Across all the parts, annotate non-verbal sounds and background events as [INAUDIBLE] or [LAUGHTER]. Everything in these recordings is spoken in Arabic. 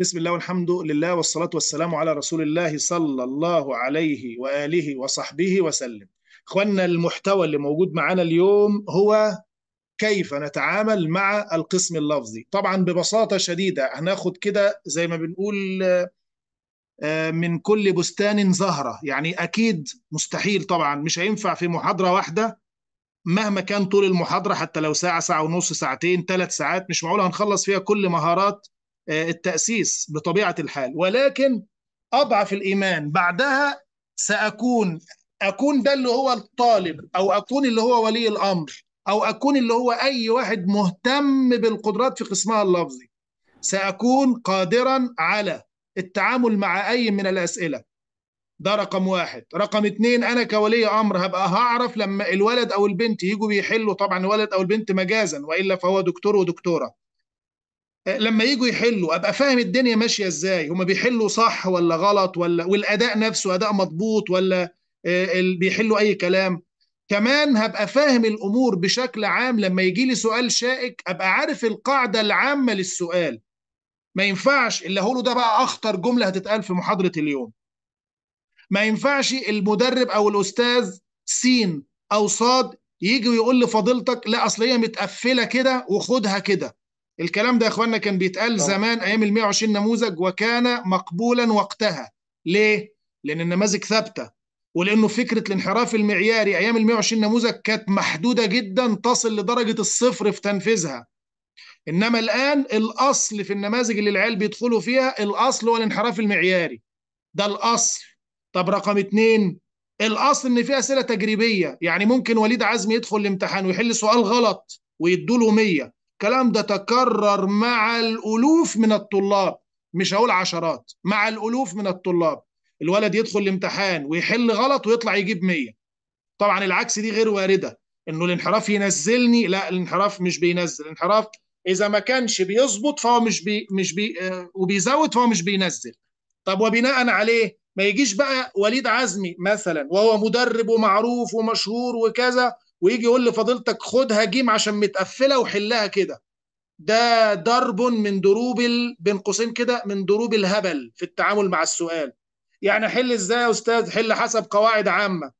بسم الله والحمد لله والصلاة والسلام على رسول الله صلى الله عليه وآله وصحبه وسلم إخواننا المحتوى اللي موجود معانا اليوم هو كيف نتعامل مع القسم اللفظي طبعا ببساطة شديدة هناخد كده زي ما بنقول آه، من كل بستان زهرة يعني أكيد مستحيل طبعا مش هينفع في محاضرة واحدة مهما كان طول المحاضرة حتى لو ساعة ساعة ونص ساعتين ثلاث ساعات مش معقول هنخلص فيها كل مهارات آه، التأسيس بطبيعة الحال ولكن أضعف الإيمان بعدها سأكون أكون ده اللي هو الطالب أو أكون اللي هو ولي الأمر أو أكون اللي هو أي واحد مهتم بالقدرات في قسمها اللفظي سأكون قادرا على التعامل مع أي من الأسئلة ده رقم واحد رقم اتنين أنا كولي أمر هبقى هعرف لما الولد أو البنت يجوا بيحلوا طبعا الولد أو البنت مجازا وإلا فهو دكتور ودكتورة آه، لما يجوا يحلوا ابقى فاهم الدنيا ماشيه ازاي هم بيحلوا صح ولا غلط ولا والاداء نفسه اداء مضبوط ولا آه، بيحلوا اي كلام كمان هبقى فاهم الامور بشكل عام لما يجي لي سؤال شائك ابقى عارف القاعده العامه للسؤال ما ينفعش اللي هقوله ده بقى اخطر جمله هتتقال في محاضره اليوم ما ينفعش المدرب او الاستاذ سين او صاد يجي ويقول لفضيلتك لا اصل هي متقفله كده وخدها كده الكلام ده يا اخوانا كان بيتقال طبعا. زمان ايام ال 120 نموذج وكان مقبولا وقتها ليه لان النماذج ثابته ولانه فكره الانحراف المعياري ايام ال 120 نموذج كانت محدوده جدا تصل لدرجه الصفر في تنفيذها انما الان الاصل في النماذج اللي العيال بيدخلوا فيها الاصل هو الانحراف المعياري ده الاصل طب رقم اتنين الاصل ان في اسئله تجريبيه يعني ممكن وليد عزمي يدخل الامتحان ويحل سؤال غلط ويدوا له 100 الكلام ده تكرر مع الالوف من الطلاب مش هقول عشرات مع الالوف من الطلاب الولد يدخل الامتحان ويحل غلط ويطلع يجيب 100 طبعا العكس دي غير وارده انه الانحراف ينزلني لا الانحراف مش بينزل الانحراف اذا ما كانش بيظبط فهو مش بي مش بي آه، وبيزود فهو مش بينزل طب وبناء عليه ما يجيش بقى وليد عزمي مثلا وهو مدرب ومعروف ومشهور وكذا ويجي يقول لفضيلتك خدها جيم عشان متقفله وحلها كده ده ضرب من ضروب ال... بين قوسين كده من ضروب الهبل في التعامل مع السؤال يعني حل ازاي يا استاذ حل حسب قواعد عامه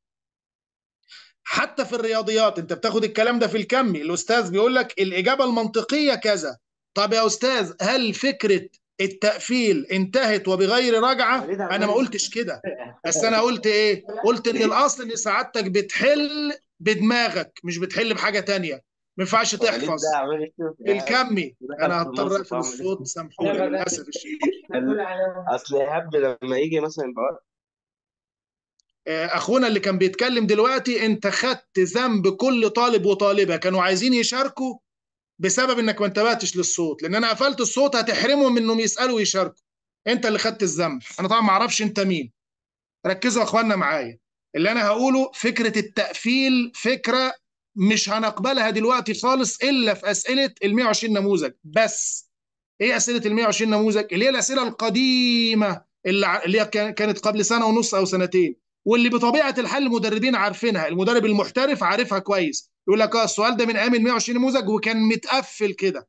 حتى في الرياضيات انت بتاخد الكلام ده في الكمي الاستاذ بيقول لك الاجابه المنطقيه كذا طب يا استاذ هل فكره التقفيل انتهت وبغير رجعه انا ما قلتش كده بس انا قلت ايه قلت ان الاصل ان سعادتك بتحل بدماغك مش بتحل بحاجه تانية ما ينفعش تحفظ بالكمي يعني انا هضطر اقفل الصوت سامحوني للاسف الشديد اصل ايهاب لما يجي مثلا آه، اخونا اللي كان بيتكلم دلوقتي انت خدت ذنب كل طالب وطالبه كانوا عايزين يشاركوا بسبب انك ما انتبهتش للصوت لان انا قفلت الصوت هتحرمهم انهم يسالوا ويشاركوا انت اللي خدت الذنب انا طبعا ما اعرفش انت مين ركزوا يا اخوانا معايا اللي انا هقوله فكره التقفيل فكره مش هنقبلها دلوقتي خالص الا في اسئله ال 120 نموذج بس ايه اسئله ال 120 نموذج اللي هي الاسئله القديمه اللي اللي كانت قبل سنه ونص او سنتين واللي بطبيعه الحال المدربين عارفينها المدرب المحترف عارفها كويس يقول لك اه السؤال ده من ايام ال 120 نموذج وكان متقفل كده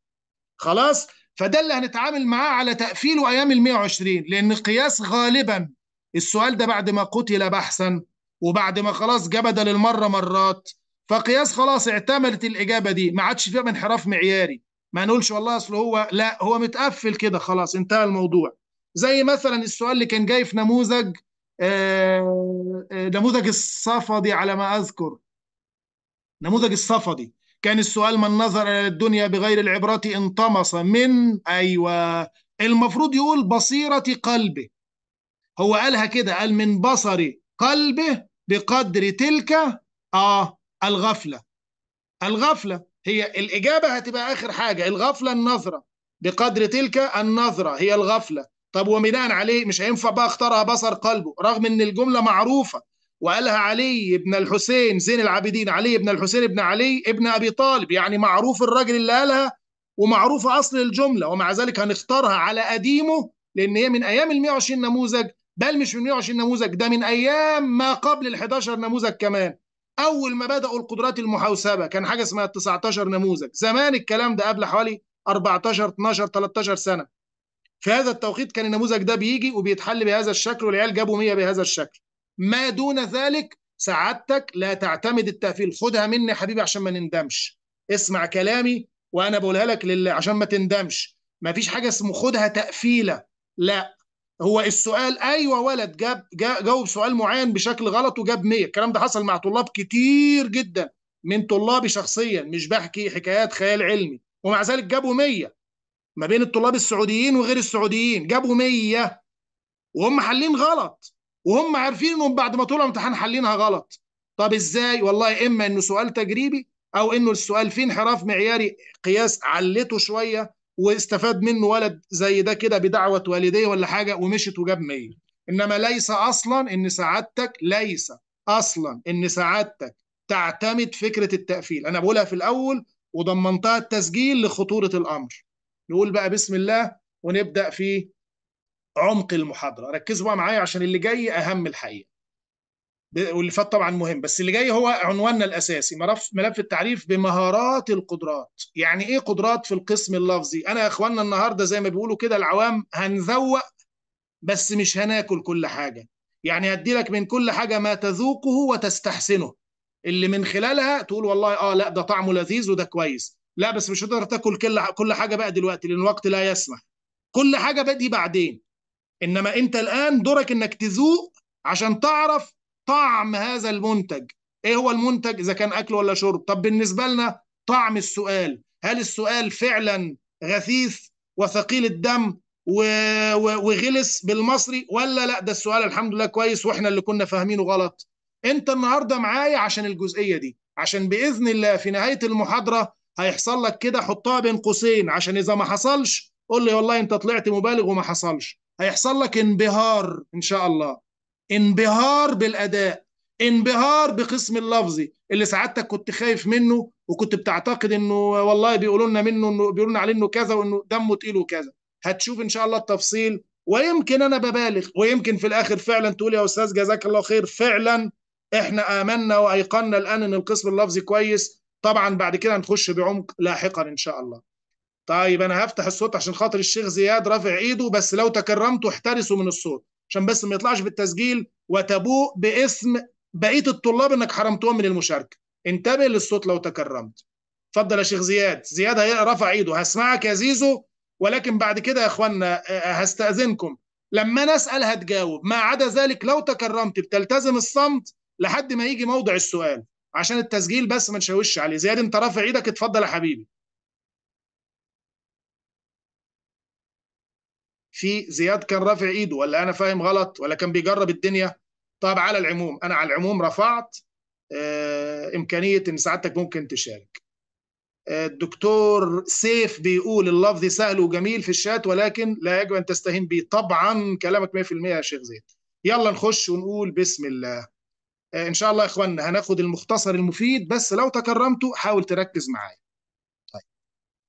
خلاص فده اللي هنتعامل معاه على تقفيله ايام ال 120 لان قياس غالبا السؤال ده بعد ما قتل بحثا وبعد ما خلاص جبد المره مرات فقياس خلاص اعتملت الاجابه دي ما عادش فيها انحراف معياري ما نقولش والله اصل هو لا هو متقفل كده خلاص انتهى الموضوع زي مثلا السؤال اللي كان جاي في نموذج آه، آه، نموذج الصفدي على ما اذكر نموذج الصفدي كان السؤال من نظر الى الدنيا بغير العبرة انطمس من ايوه المفروض يقول بصيرة قلبه هو قالها كده قال من بصر قلبه بقدر تلك آه الغفلة الغفلة هي الإجابة هتبقى آخر حاجة الغفلة النظرة بقدر تلك النظرة هي الغفلة طب وبناء عليه مش هينفع بقى اختارها بصر قلبه رغم ان الجملة معروفة وقالها علي بن الحسين زين العابدين علي بن الحسين بن علي ابن أبي طالب يعني معروف الراجل اللي قالها ومعروف أصل الجملة ومع ذلك هنختارها على قديمه لأن هي من أيام ال 120 نموذج بل مش من 120 نموذج ده من ايام ما قبل ال 11 نموذج كمان اول ما بداوا القدرات المحاسبه كان حاجه اسمها 19 نموذج زمان الكلام ده قبل حوالي 14 12 13 سنه في هذا التوقيت كان النموذج ده بيجي وبيتحل بهذا الشكل والعيال جابوا 100 بهذا الشكل ما دون ذلك سعادتك لا تعتمد التقفيل خدها مني حبيبي عشان ما نندمش اسمع كلامي وانا بقولها لك لل... عشان ما تندمش ما فيش حاجه اسمه خدها تقفيله لا هو السؤال ايوه ولد جاب جاوب سؤال معين بشكل غلط وجاب 100 الكلام ده حصل مع طلاب كتير جدا من طلابي شخصيا مش بحكي حكايات خيال علمي ومع ذلك جابوا 100 ما بين الطلاب السعوديين وغير السعوديين جابوا 100 وهم حالين غلط وهم عارفين انهم بعد ما طلعوا امتحان حالينها غلط طب ازاي والله اما انه سؤال تجريبي او انه السؤال فيه انحراف معياري قياس علته شويه واستفاد منه ولد زي ده كده بدعوه والديه ولا حاجه ومشت وجاب 100 انما ليس اصلا ان سعادتك ليس اصلا ان سعادتك تعتمد فكره التقفيل انا بقولها في الاول وضمنتها التسجيل لخطوره الامر نقول بقى بسم الله ونبدا في عمق المحاضره ركزوا بقى معايا عشان اللي جاي اهم الحقيقه واللي فات طبعا مهم بس اللي جاي هو عنواننا الاساسي ملف ملف التعريف بمهارات القدرات يعني ايه قدرات في القسم اللفظي انا يا اخواننا النهارده زي ما بيقولوا كده العوام هنذوق بس مش هناكل كل حاجه يعني هدي لك من كل حاجه ما تذوقه وتستحسنه اللي من خلالها تقول والله اه لا ده طعمه لذيذ وده كويس لا بس مش هتقدر تاكل كل حاجه بقى دلوقتي لان الوقت لا يسمح كل حاجه بدي دي بعدين انما انت الان دورك انك تذوق عشان تعرف طعم هذا المنتج ايه هو المنتج اذا كان اكل ولا شرب طب بالنسبه لنا طعم السؤال هل السؤال فعلا غثيث وثقيل الدم وغلس بالمصري ولا لا ده السؤال الحمد لله كويس واحنا اللي كنا فاهمينه غلط انت النهارده معايا عشان الجزئيه دي عشان باذن الله في نهايه المحاضره هيحصل لك كده حطها بين قوسين عشان اذا ما حصلش قول لي والله انت طلعت مبالغ وما حصلش هيحصل لك انبهار ان شاء الله انبهار بالاداء انبهار بقسم اللفظي اللي سعادتك كنت خايف منه وكنت بتعتقد انه والله بيقولوا لنا منه انه بيقولوا لنا عليه انه كذا وانه دمه تقيل وكذا هتشوف ان شاء الله التفصيل ويمكن انا ببالغ ويمكن في الاخر فعلا تقول يا استاذ جزاك الله خير فعلا احنا امنا وايقنا الان ان القسم اللفظي كويس طبعا بعد كده هنخش بعمق لاحقا ان شاء الله طيب انا هفتح الصوت عشان خاطر الشيخ زياد رافع ايده بس لو تكرمتوا احترسوا من الصوت عشان بس ما يطلعش بالتسجيل وتبوء باسم بقيه الطلاب انك حرمتهم من المشاركه انتبه للصوت لو تكرمت اتفضل يا شيخ زياد زياد رفع ايده هسمعك يا زيزو ولكن بعد كده يا اخوانا آه، هستاذنكم لما انا اسال هتجاوب ما عدا ذلك لو تكرمت بتلتزم الصمت لحد ما يجي موضع السؤال عشان التسجيل بس ما نشوش عليه زياد انت رافع ايدك اتفضل يا حبيبي في زياد كان رافع ايده ولا انا فاهم غلط ولا كان بيجرب الدنيا طب على العموم انا على العموم رفعت آه، امكانيه ان سعادتك ممكن تشارك آه، الدكتور سيف بيقول اللفظ سهل وجميل في الشات ولكن لا يجب ان تستهين به طبعا كلامك 100% يا شيخ زيد يلا نخش ونقول بسم الله آه، ان شاء الله يا اخواننا هناخد المختصر المفيد بس لو تكرمتوا حاول تركز معايا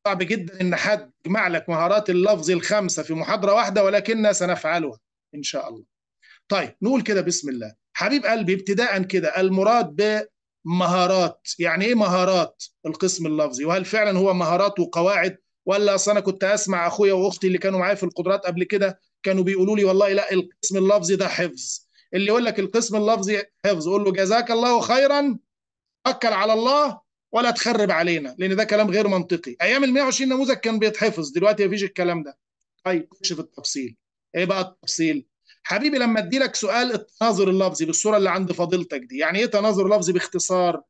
صعب جدا ان حد يجمع لك مهارات اللفظ الخمسه في محاضره واحده ولكننا سنفعلها ان شاء الله. طيب نقول كده بسم الله. حبيب قلبي ابتداء كده المراد بمهارات، يعني ايه مهارات القسم اللفظي؟ وهل فعلا هو مهارات وقواعد ولا اصل انا كنت اسمع اخويا واختي اللي كانوا معايا في القدرات قبل كده كانوا بيقولوا لي والله لا القسم اللفظي ده حفظ. اللي يقول لك القسم اللفظي حفظ قول له جزاك الله خيرا توكل على الله ولا تخرب علينا لان ده كلام غير منطقي ايام ال 120 نموذج كان بيتحفظ دلوقتي مفيش الكلام ده طيب خش في التفصيل ايه بقى التفصيل حبيبي لما ادي لك سؤال التناظر اللفظي بالصوره اللي عند فضيلتك دي يعني ايه تناظر لفظي باختصار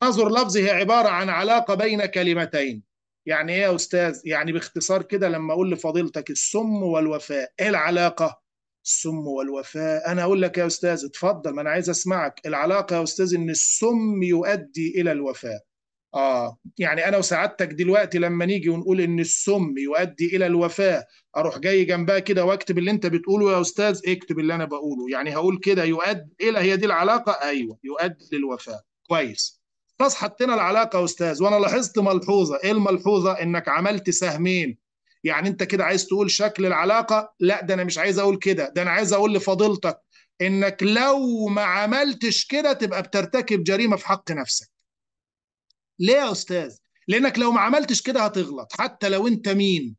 تناظر لفظي هي عباره عن علاقه بين كلمتين يعني ايه يا استاذ يعني باختصار كده لما اقول لفضيلتك السم والوفاء ايه العلاقه السم والوفاء انا اقول لك يا استاذ اتفضل ما انا عايز اسمعك العلاقه يا استاذ ان السم يؤدي الى الوفاء اه يعني انا وسعادتك دلوقتي لما نيجي ونقول ان السم يؤدي الى الوفاه اروح جاي جنبها كده واكتب اللي انت بتقوله يا استاذ اكتب اللي انا بقوله يعني هقول كده يؤدي الى هي دي العلاقه ايوه يؤدي للوفاه كويس خلاص حطينا العلاقه يا استاذ وانا لاحظت ملحوظه ايه الملحوظه انك عملت سهمين يعني انت كده عايز تقول شكل العلاقه لا ده انا مش عايز اقول كده ده انا عايز اقول لفضيلتك انك لو ما عملتش كده تبقى بترتكب جريمه في حق نفسك ليه يا استاذ لانك لو ما عملتش كده هتغلط حتى لو انت مين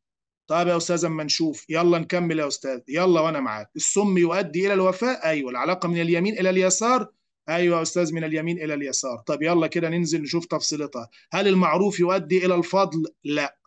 طيب يا استاذ اما نشوف يلا نكمل يا استاذ يلا وانا معاك السم يؤدي الى الوفاء ايوه العلاقه من اليمين الى اليسار ايوه يا استاذ من اليمين الى اليسار طب يلا كده ننزل نشوف تفصيلتها هل المعروف يؤدي الى الفضل لا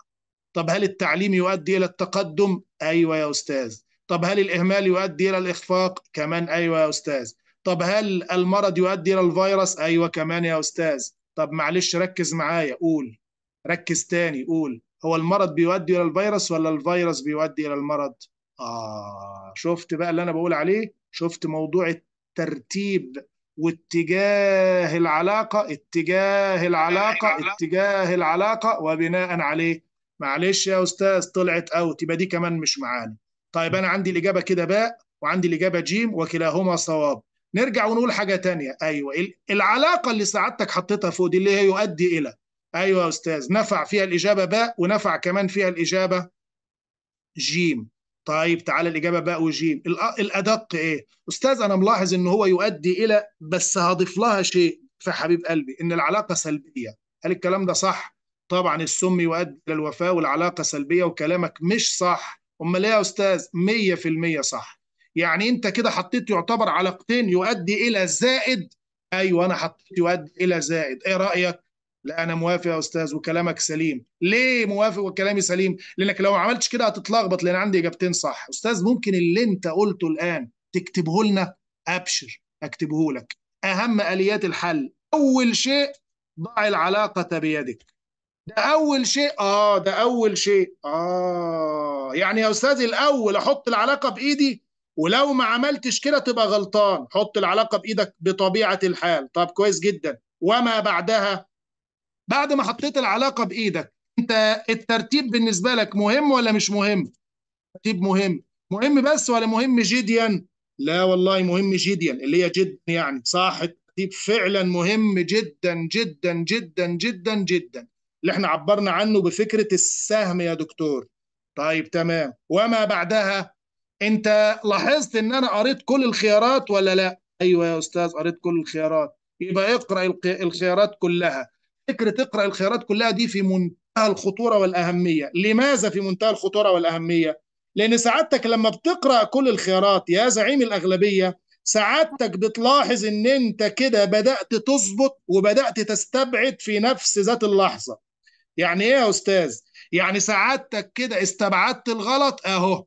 طب هل التعليم يؤدي الى التقدم ايوه يا استاذ طب هل الاهمال يؤدي الى الاخفاق كمان ايوه يا استاذ طب هل المرض يؤدي الى الفيروس ايوه كمان يا استاذ طب معلش ركز معايا قول ركز تاني قول هو المرض بيؤدي الى الفيروس ولا الفيروس بيؤدي الى المرض اه شفت بقى اللي انا بقول عليه شفت موضوع الترتيب واتجاه العلاقة اتجاه العلاقة اتجاه العلاقة وبناء عليه معلش يا أستاذ طلعت أوت يبقى دي كمان مش معانا طيب أنا عندي الإجابة كده باء وعندي الإجابة جيم وكلاهما صواب نرجع ونقول حاجه تانية ايوه العلاقه اللي سعادتك حطيتها فوق دي اللي هي يؤدي الى ايوه يا استاذ نفع فيها الاجابه باء ونفع كمان فيها الاجابه جيم طيب تعالى الاجابه باء وجيم الادق ايه استاذ انا ملاحظ ان هو يؤدي الى بس هضيف لها شيء في حبيب قلبي ان العلاقه سلبيه هل الكلام ده صح طبعا السم يؤدي الى الوفاه والعلاقه سلبيه وكلامك مش صح امال ايه يا استاذ 100% صح يعني انت كده حطيت يعتبر علاقتين يؤدي الى زائد ايوه انا حطيت يؤدي الى زائد ايه رايك لا انا موافق يا استاذ وكلامك سليم ليه موافق وكلامي سليم لانك لو ما عملتش كده هتتلخبط لان عندي اجابتين صح استاذ ممكن اللي انت قلته الان تكتبه لنا ابشر اكتبه لك اهم اليات الحل اول شيء ضع العلاقه بيدك ده اول شيء اه ده اول شيء اه يعني يا استاذ الاول احط العلاقه بايدي ولو ما عملتش كده تبقى غلطان حط العلاقه بايدك بطبيعه الحال طب كويس جدا وما بعدها بعد ما حطيت العلاقه بايدك انت الترتيب بالنسبه لك مهم ولا مش مهم ترتيب مهم مهم بس ولا مهم جديا لا والله مهم جديا اللي هي جد يعني صح الترتيب فعلا مهم جدا جدا جدا جدا جدا اللي احنا عبرنا عنه بفكره السهم يا دكتور طيب تمام وما بعدها انت لاحظت ان انا قريت كل الخيارات ولا لا ايوه يا استاذ قريت كل الخيارات يبقى اقرا الخيارات كلها فكره اقرا الخيارات كلها دي في منتهى الخطوره والاهميه لماذا في منتهى الخطوره والاهميه لان سعادتك لما بتقرا كل الخيارات يا زعيم الاغلبيه سعادتك بتلاحظ ان انت كده بدات تظبط وبدات تستبعد في نفس ذات اللحظه يعني ايه يا استاذ يعني سعادتك كده استبعدت الغلط اهو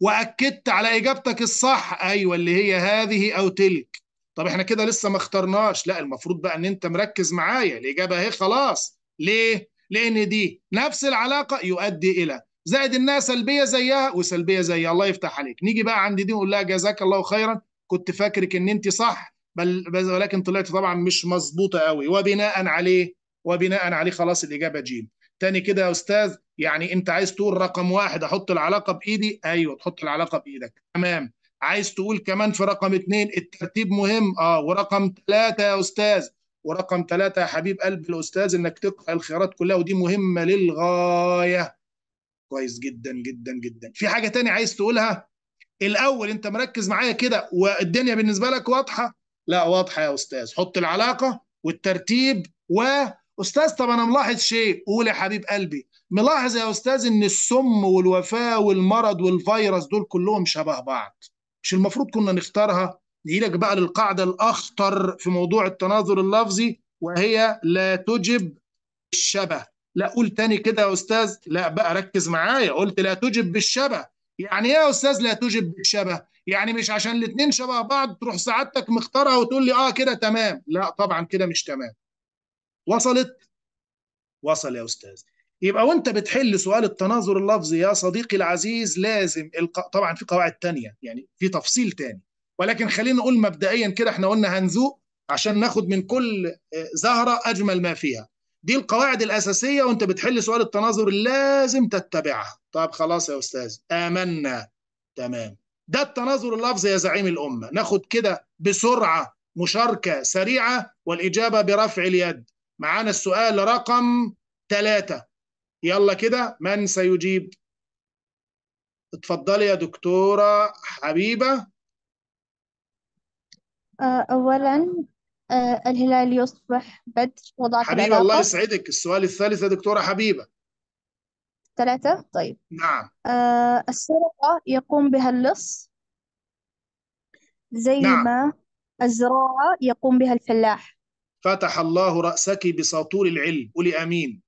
واكدت على اجابتك الصح ايوه اللي هي هذه او تلك طب احنا كده لسه ما اخترناش لا المفروض بقى ان انت مركز معايا الاجابه اهي خلاص ليه لان دي نفس العلاقه يؤدي الى زائد انها سلبيه زيها وسلبيه زيها الله يفتح عليك نيجي بقى عند دي نقول لها جزاك الله خيرا كنت فاكرك ان انت صح بل ولكن طلعت طبعا مش مظبوطه قوي وبناء عليه وبناء عليه خلاص الاجابه جيم تاني كده يا استاذ يعني انت عايز تقول رقم واحد احط العلاقه بايدي ايوه تحط العلاقه بايدك تمام عايز تقول كمان في رقم اثنين الترتيب مهم اه ورقم ثلاثه يا استاذ ورقم ثلاثه يا حبيب قلب الاستاذ انك تقرا الخيارات كلها ودي مهمه للغايه كويس جدا جدا جدا في حاجه تانية عايز تقولها الاول انت مركز معايا كده والدنيا بالنسبه لك واضحه لا واضحه يا استاذ حط العلاقه والترتيب واستاذ طب انا ملاحظ شيء قول يا حبيب قلبي ملاحظ يا استاذ ان السم والوفاه والمرض والفيروس دول كلهم شبه بعض مش المفروض كنا نختارها نيجي بقى للقاعده الاخطر في موضوع التناظر اللفظي وهي لا تجب الشبه لا قول تاني كده يا استاذ لا بقى ركز معايا قلت لا تجب بالشبه يعني ايه يا استاذ لا تجب بالشبه يعني مش عشان الاثنين شبه بعض تروح سعادتك مختارها وتقول لي اه كده تمام لا طبعا كده مش تمام وصلت وصل يا استاذ يبقى وانت بتحل سؤال التناظر اللفظي يا صديقي العزيز لازم الق... طبعا في قواعد تانية يعني في تفصيل تاني ولكن خلينا نقول مبدئيا كده احنا قلنا هنذوق عشان ناخد من كل آه، زهرة أجمل ما فيها دي القواعد الأساسية وانت بتحل سؤال التناظر لازم تتبعها طب خلاص يا أستاذ آمنا تمام ده التناظر اللفظي يا زعيم الأمة ناخد كده بسرعة مشاركة سريعة والإجابة برفع اليد معانا السؤال رقم ثلاثة يلا كده من سيجيب اتفضلي يا دكتورة حبيبة آه، أولا آه، الهلال يصبح بدر وضعت حبيبة العلاقة الله يسعدك السؤال الثالث يا دكتورة حبيبة ثلاثة طيب نعم آه، السرقة يقوم بها اللص زي نعم. ما الزراعة يقوم بها الفلاح فتح الله رأسك بساطور العلم قولي آمين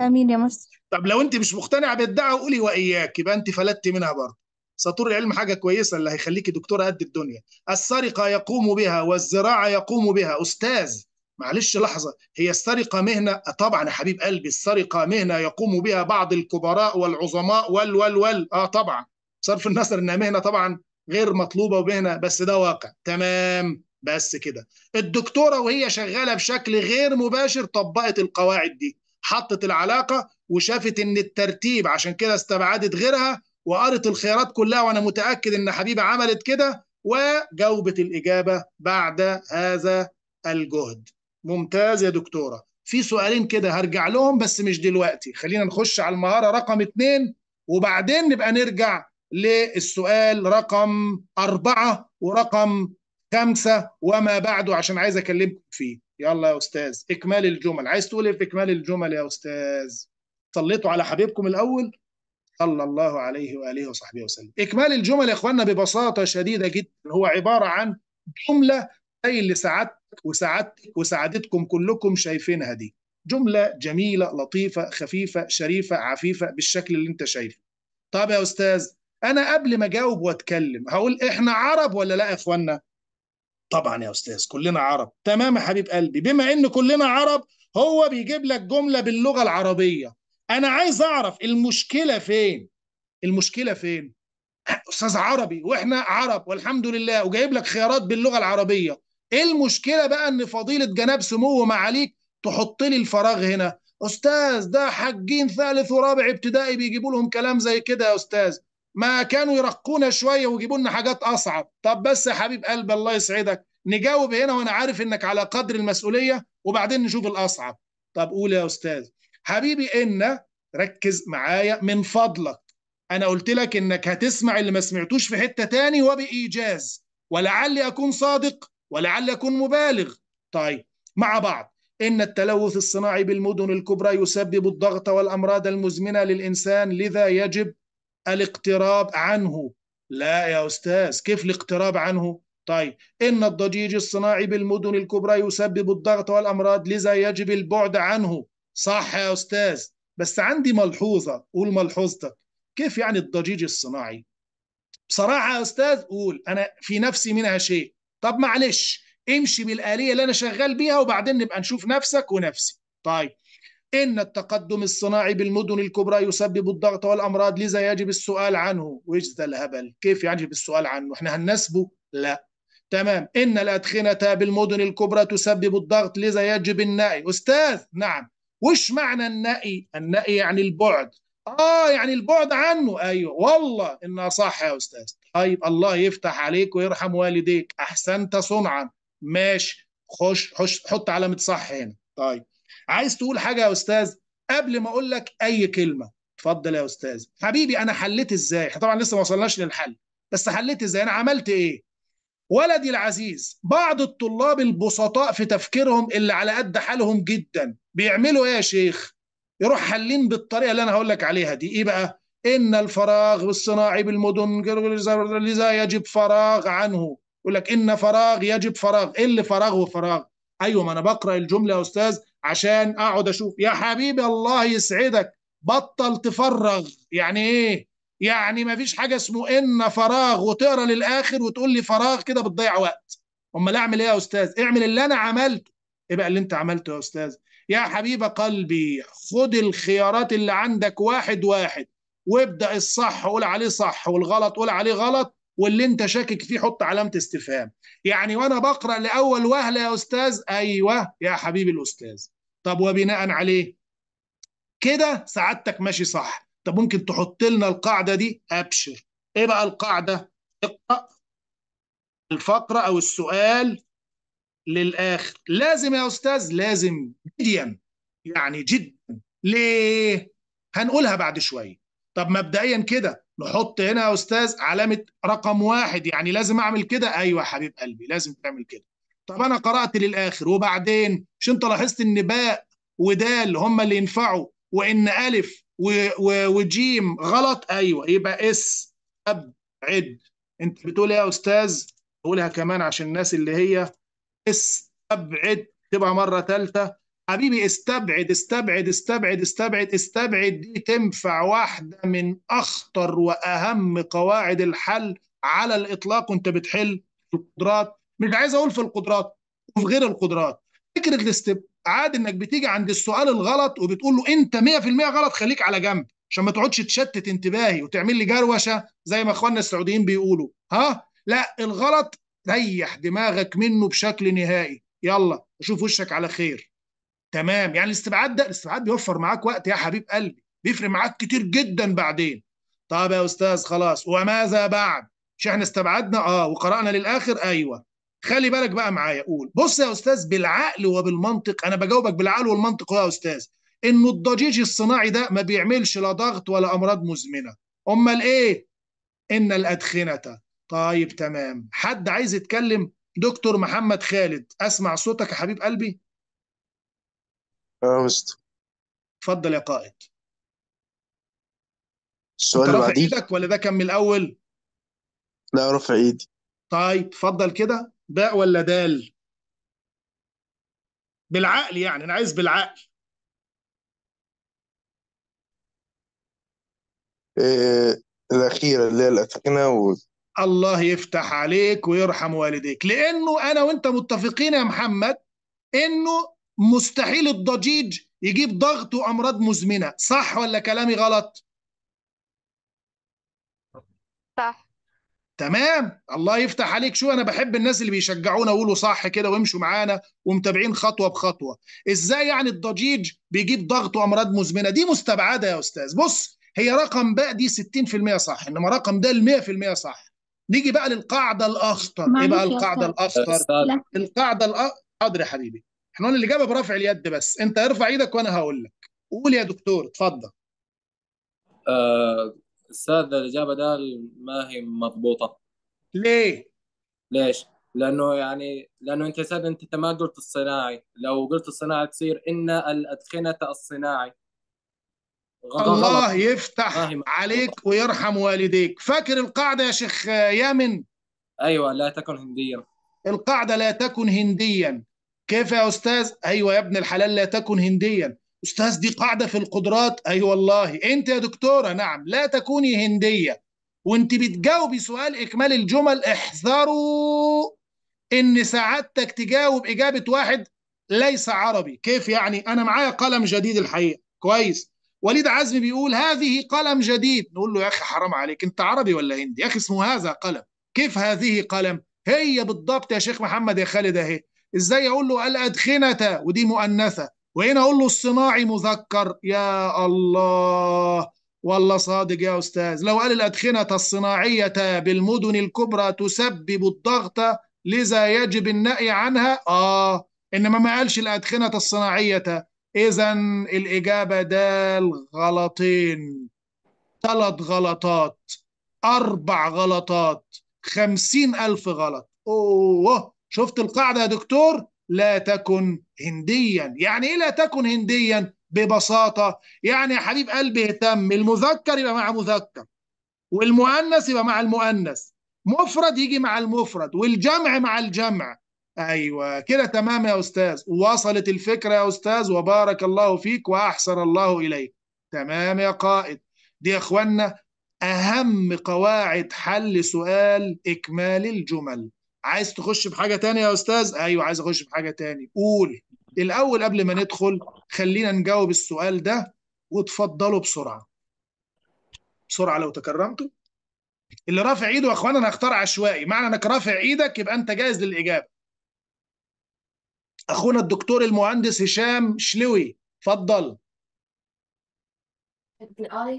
امين يا مستر طب لو انت مش مقتنعه بالدعوه قولي واياك يبقى انت فلتت منها برضه سطور العلم حاجه كويسه اللي هيخليكي دكتوره قد الدنيا السرقه يقوم بها والزراعه يقوم بها استاذ معلش لحظه هي السرقه مهنه طبعا يا حبيب قلبي السرقه مهنه يقوم بها بعض الكبراء والعظماء وال وال وال اه طبعا صرف النظر انها مهنه طبعا غير مطلوبه ومهنه بس ده واقع تمام بس كده الدكتوره وهي شغاله بشكل غير مباشر طبقت القواعد دي حطت العلاقه وشافت ان الترتيب عشان كده استبعدت غيرها وقرت الخيارات كلها وانا متاكد ان حبيبه عملت كده وجاوبت الاجابه بعد هذا الجهد ممتاز يا دكتوره في سؤالين كده هرجع لهم بس مش دلوقتي خلينا نخش على المهاره رقم اثنين وبعدين نبقى نرجع للسؤال رقم أربعة ورقم خمسة وما بعده عشان عايز أكلمكم فيه يلا يا استاذ اكمال الجمل عايز تقول ايه في اكمال الجمل يا استاذ صليتوا على حبيبكم الاول صلى الله عليه واله وصحبه وسلم اكمال الجمل يا اخواننا ببساطه شديده جدا هو عباره عن جمله زي اللي سعادتك وسعادتك وسعادتكم كلكم شايفينها دي جمله جميله لطيفه خفيفه شريفه عفيفه بالشكل اللي انت شايفه طب يا استاذ انا قبل ما اجاوب واتكلم هقول احنا عرب ولا لا يا اخواننا طبعا يا استاذ كلنا عرب تمام يا حبيب قلبي بما ان كلنا عرب هو بيجيب لك جمله باللغه العربيه انا عايز اعرف المشكله فين المشكله فين استاذ عربي واحنا عرب والحمد لله وجايب لك خيارات باللغه العربيه ايه المشكله بقى ان فضيله جناب سمو معاليك تحط لي الفراغ هنا استاذ ده حاجين ثالث ورابع ابتدائي بيجيبوا لهم كلام زي كده يا استاذ ما كانوا يرقونا شويه ويجيبوا لنا حاجات اصعب طب بس يا حبيب قلب الله يسعدك نجاوب هنا وانا عارف انك على قدر المسؤوليه وبعدين نشوف الاصعب طب قول يا استاذ حبيبي ان ركز معايا من فضلك انا قلت لك انك هتسمع اللي ما سمعتوش في حته تاني وبايجاز ولعلي اكون صادق ولعلي اكون مبالغ طيب مع بعض ان التلوث الصناعي بالمدن الكبرى يسبب الضغط والامراض المزمنه للانسان لذا يجب الاقتراب عنه لا يا استاذ كيف الاقتراب عنه طيب إن الضجيج الصناعي بالمدن الكبرى يسبب الضغط والأمراض لذا يجب البعد عنه صح يا أستاذ بس عندي ملحوظة قول ملحوظتك كيف يعني الضجيج الصناعي بصراحة يا أستاذ قول أنا في نفسي منها شيء طب معلش امشي بالآلية اللي أنا شغال بيها وبعدين نبقى نشوف نفسك ونفسي طيب إن التقدم الصناعي بالمدن الكبرى يسبب الضغط والأمراض لذا يجب السؤال عنه وإيش الهبل كيف يجب السؤال عنه إحنا هنسبه لا تمام إن الأدخنة بالمدن الكبرى تسبب الضغط لذا يجب النقي أستاذ نعم وش معنى النقي النقي يعني البعد آه يعني البعد عنه أيوه والله إنها صح يا أستاذ طيب الله يفتح عليك ويرحم والديك أحسنت صنعا ماشي خش خش حط علامة صح هنا طيب عايز تقول حاجة يا أستاذ قبل ما أقول لك أي كلمة اتفضل يا أستاذ حبيبي أنا حليت إزاي طبعا لسه ما وصلناش للحل بس حليت إزاي أنا عملت إيه ولدي العزيز بعض الطلاب البسطاء في تفكيرهم اللي على قد حالهم جدا بيعملوا ايه يا شيخ يروح حلين بالطريقه اللي انا هقول لك عليها دي ايه بقى ان الفراغ الصناعي بالمدن لذا يجب فراغ عنه يقول لك ان فراغ يجب فراغ ايه اللي فراغ وفراغ ايوه ما انا بقرا الجمله يا استاذ عشان اقعد اشوف يا حبيبي الله يسعدك بطل تفرغ يعني ايه يعني ما فيش حاجه اسمه ان فراغ وتقرا للاخر وتقول لي فراغ كده بتضيع وقت امال اعمل ايه يا استاذ اعمل اللي انا عملته ايه بقى اللي انت عملته يا استاذ يا حبيب قلبي خد الخيارات اللي عندك واحد واحد وابدا الصح قول عليه صح والغلط قول عليه غلط واللي انت شاكك فيه حط علامه استفهام يعني وانا بقرا لاول وهله يا استاذ ايوه يا حبيبي الاستاذ طب وبناء عليه كده سعادتك ماشي صح طب ممكن تحط لنا القاعده دي ابشر ايه بقى القاعده اقرا الفقره او السؤال للاخر لازم يا استاذ لازم جديا يعني جدا ليه هنقولها بعد شويه طب مبدئيا كده نحط هنا يا استاذ علامه رقم واحد يعني لازم اعمل كده ايوه يا حبيب قلبي لازم تعمل كده طب انا قرات للاخر وبعدين مش انت لاحظت ان باء ودال هم اللي ينفعوا وان الف وجيم غلط ايوه يبقى اس ابعد انت بتقول ايه يا استاذ بقولها كمان عشان الناس اللي هي استبعد تبقى مره ثالثه حبيبي استبعد استبعد استبعد استبعد استبعد دي تنفع واحده من اخطر واهم قواعد الحل على الاطلاق وانت بتحل في القدرات مش عايز اقول في القدرات وفي غير القدرات فكره الاستب عاد انك بتيجي عند السؤال الغلط وبتقول له انت 100% غلط خليك على جنب عشان ما تقعدش تشتت انتباهي وتعمل لي جروشه زي ما اخواننا السعوديين بيقولوا ها لا الغلط ريح دماغك منه بشكل نهائي يلا اشوف وشك على خير تمام يعني الاستبعاد ده الاستبعاد بيوفر معاك وقت يا حبيب قلبي بيفرق معاك كتير جدا بعدين طب يا استاذ خلاص وماذا بعد مش احنا استبعدنا اه وقرانا للاخر ايوه خلي بالك بقى معايا قول بص يا استاذ بالعقل وبالمنطق انا بجاوبك بالعقل والمنطق يا استاذ انه الضجيج الصناعي ده ما بيعملش لا ضغط ولا امراض مزمنه امال ايه ان الادخنه طيب تمام حد عايز يتكلم دكتور محمد خالد اسمع صوتك يا حبيب قلبي اه مستر اتفضل يا قائد السؤال اللي ايدك ولا ده كان من الاول لا رفع ايدي طيب اتفضل كده باء ولا دال بالعقل يعني انا عايز بالعقل إيه الأخيرة اللي هي الأتقنة و... الله يفتح عليك ويرحم والديك لأنه أنا وأنت متفقين يا محمد إنه مستحيل الضجيج يجيب ضغط وأمراض مزمنة صح ولا كلامي غلط؟ تمام الله يفتح عليك شو انا بحب الناس اللي بيشجعونا يقولوا صح كده ويمشوا معانا ومتابعين خطوه بخطوه ازاي يعني الضجيج بيجيب ضغط وامراض مزمنه دي مستبعده يا استاذ بص هي رقم ب دي 60% صح انما رقم ده ال 100% صح نيجي بقى للقاعده الاخطر ايه بقى القاعده الاخطر القاعده الأ... حاضر يا حبيبي احنا قلنا الاجابه برفع اليد بس انت ارفع ايدك وانا هقول لك قول يا دكتور اتفضل آه استاذ الاجابه ده ما هي مضبوطه ليه؟ ليش؟ لانه يعني لانه انت استاذ انت ما قلت الصناعي لو قلت الصناعي تصير ان الادخنه الصناعي الله غلط. يفتح عليك ويرحم والديك فاكر القاعده يا شيخ يامن ايوه لا تكن هنديا القاعده لا تكن هنديا كيف يا استاذ ايوه يا ابن الحلال لا تكن هنديا استاذ دي قاعده في القدرات اي أيوة والله انت يا دكتوره نعم لا تكوني هنديه وانت بتجاوبي سؤال اكمال الجمل احذروا ان سعادتك تجاوب اجابه واحد ليس عربي كيف يعني انا معايا قلم جديد الحقيقه كويس وليد عزمي بيقول هذه قلم جديد نقول له يا اخي حرام عليك انت عربي ولا هندي يا اخي اسمه هذا قلم كيف هذه قلم هي بالضبط يا شيخ محمد يا خالد اهي ازاي اقول له الادخنه ودي مؤنثه وهنا اقول له الصناعي مذكر يا الله والله صادق يا استاذ لو قال الادخنه الصناعيه بالمدن الكبرى تسبب الضغط لذا يجب النأي عنها اه انما ما قالش الادخنه الصناعيه اذا الاجابه دال غلطين ثلاث غلطات اربع غلطات خمسين الف غلط اوه شفت القاعده يا دكتور لا تكن هنديا يعني ايه لا تكن هنديا ببساطة يعني يا حبيب قلبي اهتم المذكر يبقى مع مذكر والمؤنث يبقى مع المؤنث مفرد يجي مع المفرد والجمع مع الجمع ايوه كده تمام يا استاذ وصلت الفكره يا استاذ وبارك الله فيك واحسن الله اليك تمام يا قائد دي يا اخوانا اهم قواعد حل سؤال اكمال الجمل عايز تخش بحاجه تانية يا استاذ ايوه عايز اخش بحاجه تاني قول الاول قبل ما ندخل خلينا نجاوب السؤال ده وتفضلوا بسرعه بسرعه لو تكرمتوا اللي رافع ايده يا اخوانا انا هختار عشوائي معنى انك رافع ايدك يبقى انت جاهز للاجابه اخونا الدكتور المهندس هشام شلوي اتفضل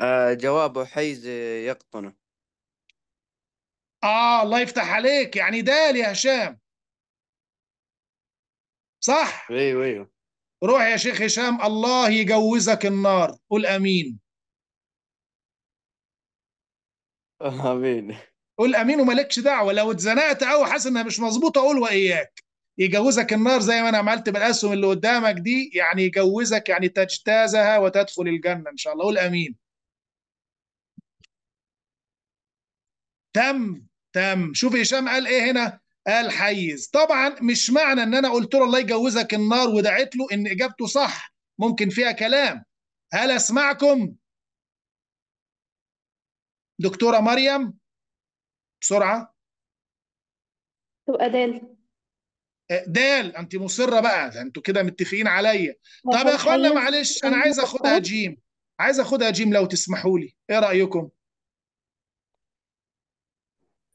آه جوابه حيز يقطنه اه الله يفتح عليك يعني دال يا هشام صح ايوه ايوه روح يا شيخ هشام الله يجوزك النار قول امين [LAUGHS] امين قول امين ومالكش دعوه لو اتزنقت او حاسس انها مش مظبوطه قول واياك يجوزك النار زي ما انا عملت بالاسهم اللي قدامك دي يعني يجوزك يعني تجتازها وتدخل الجنه ان شاء الله قول امين تم تم شوف هشام قال ايه هنا قال حيز طبعا مش معنى ان انا قلت له الله يجوزك النار ودعيت له ان اجابته صح ممكن فيها كلام هل اسمعكم دكتوره مريم بسرعه تبقى دال دال انت مصره بقى انتوا كده متفقين عليا طب يا اخوانا معلش انا عايز اخدها جيم عايز اخدها جيم لو تسمحوا لي ايه رايكم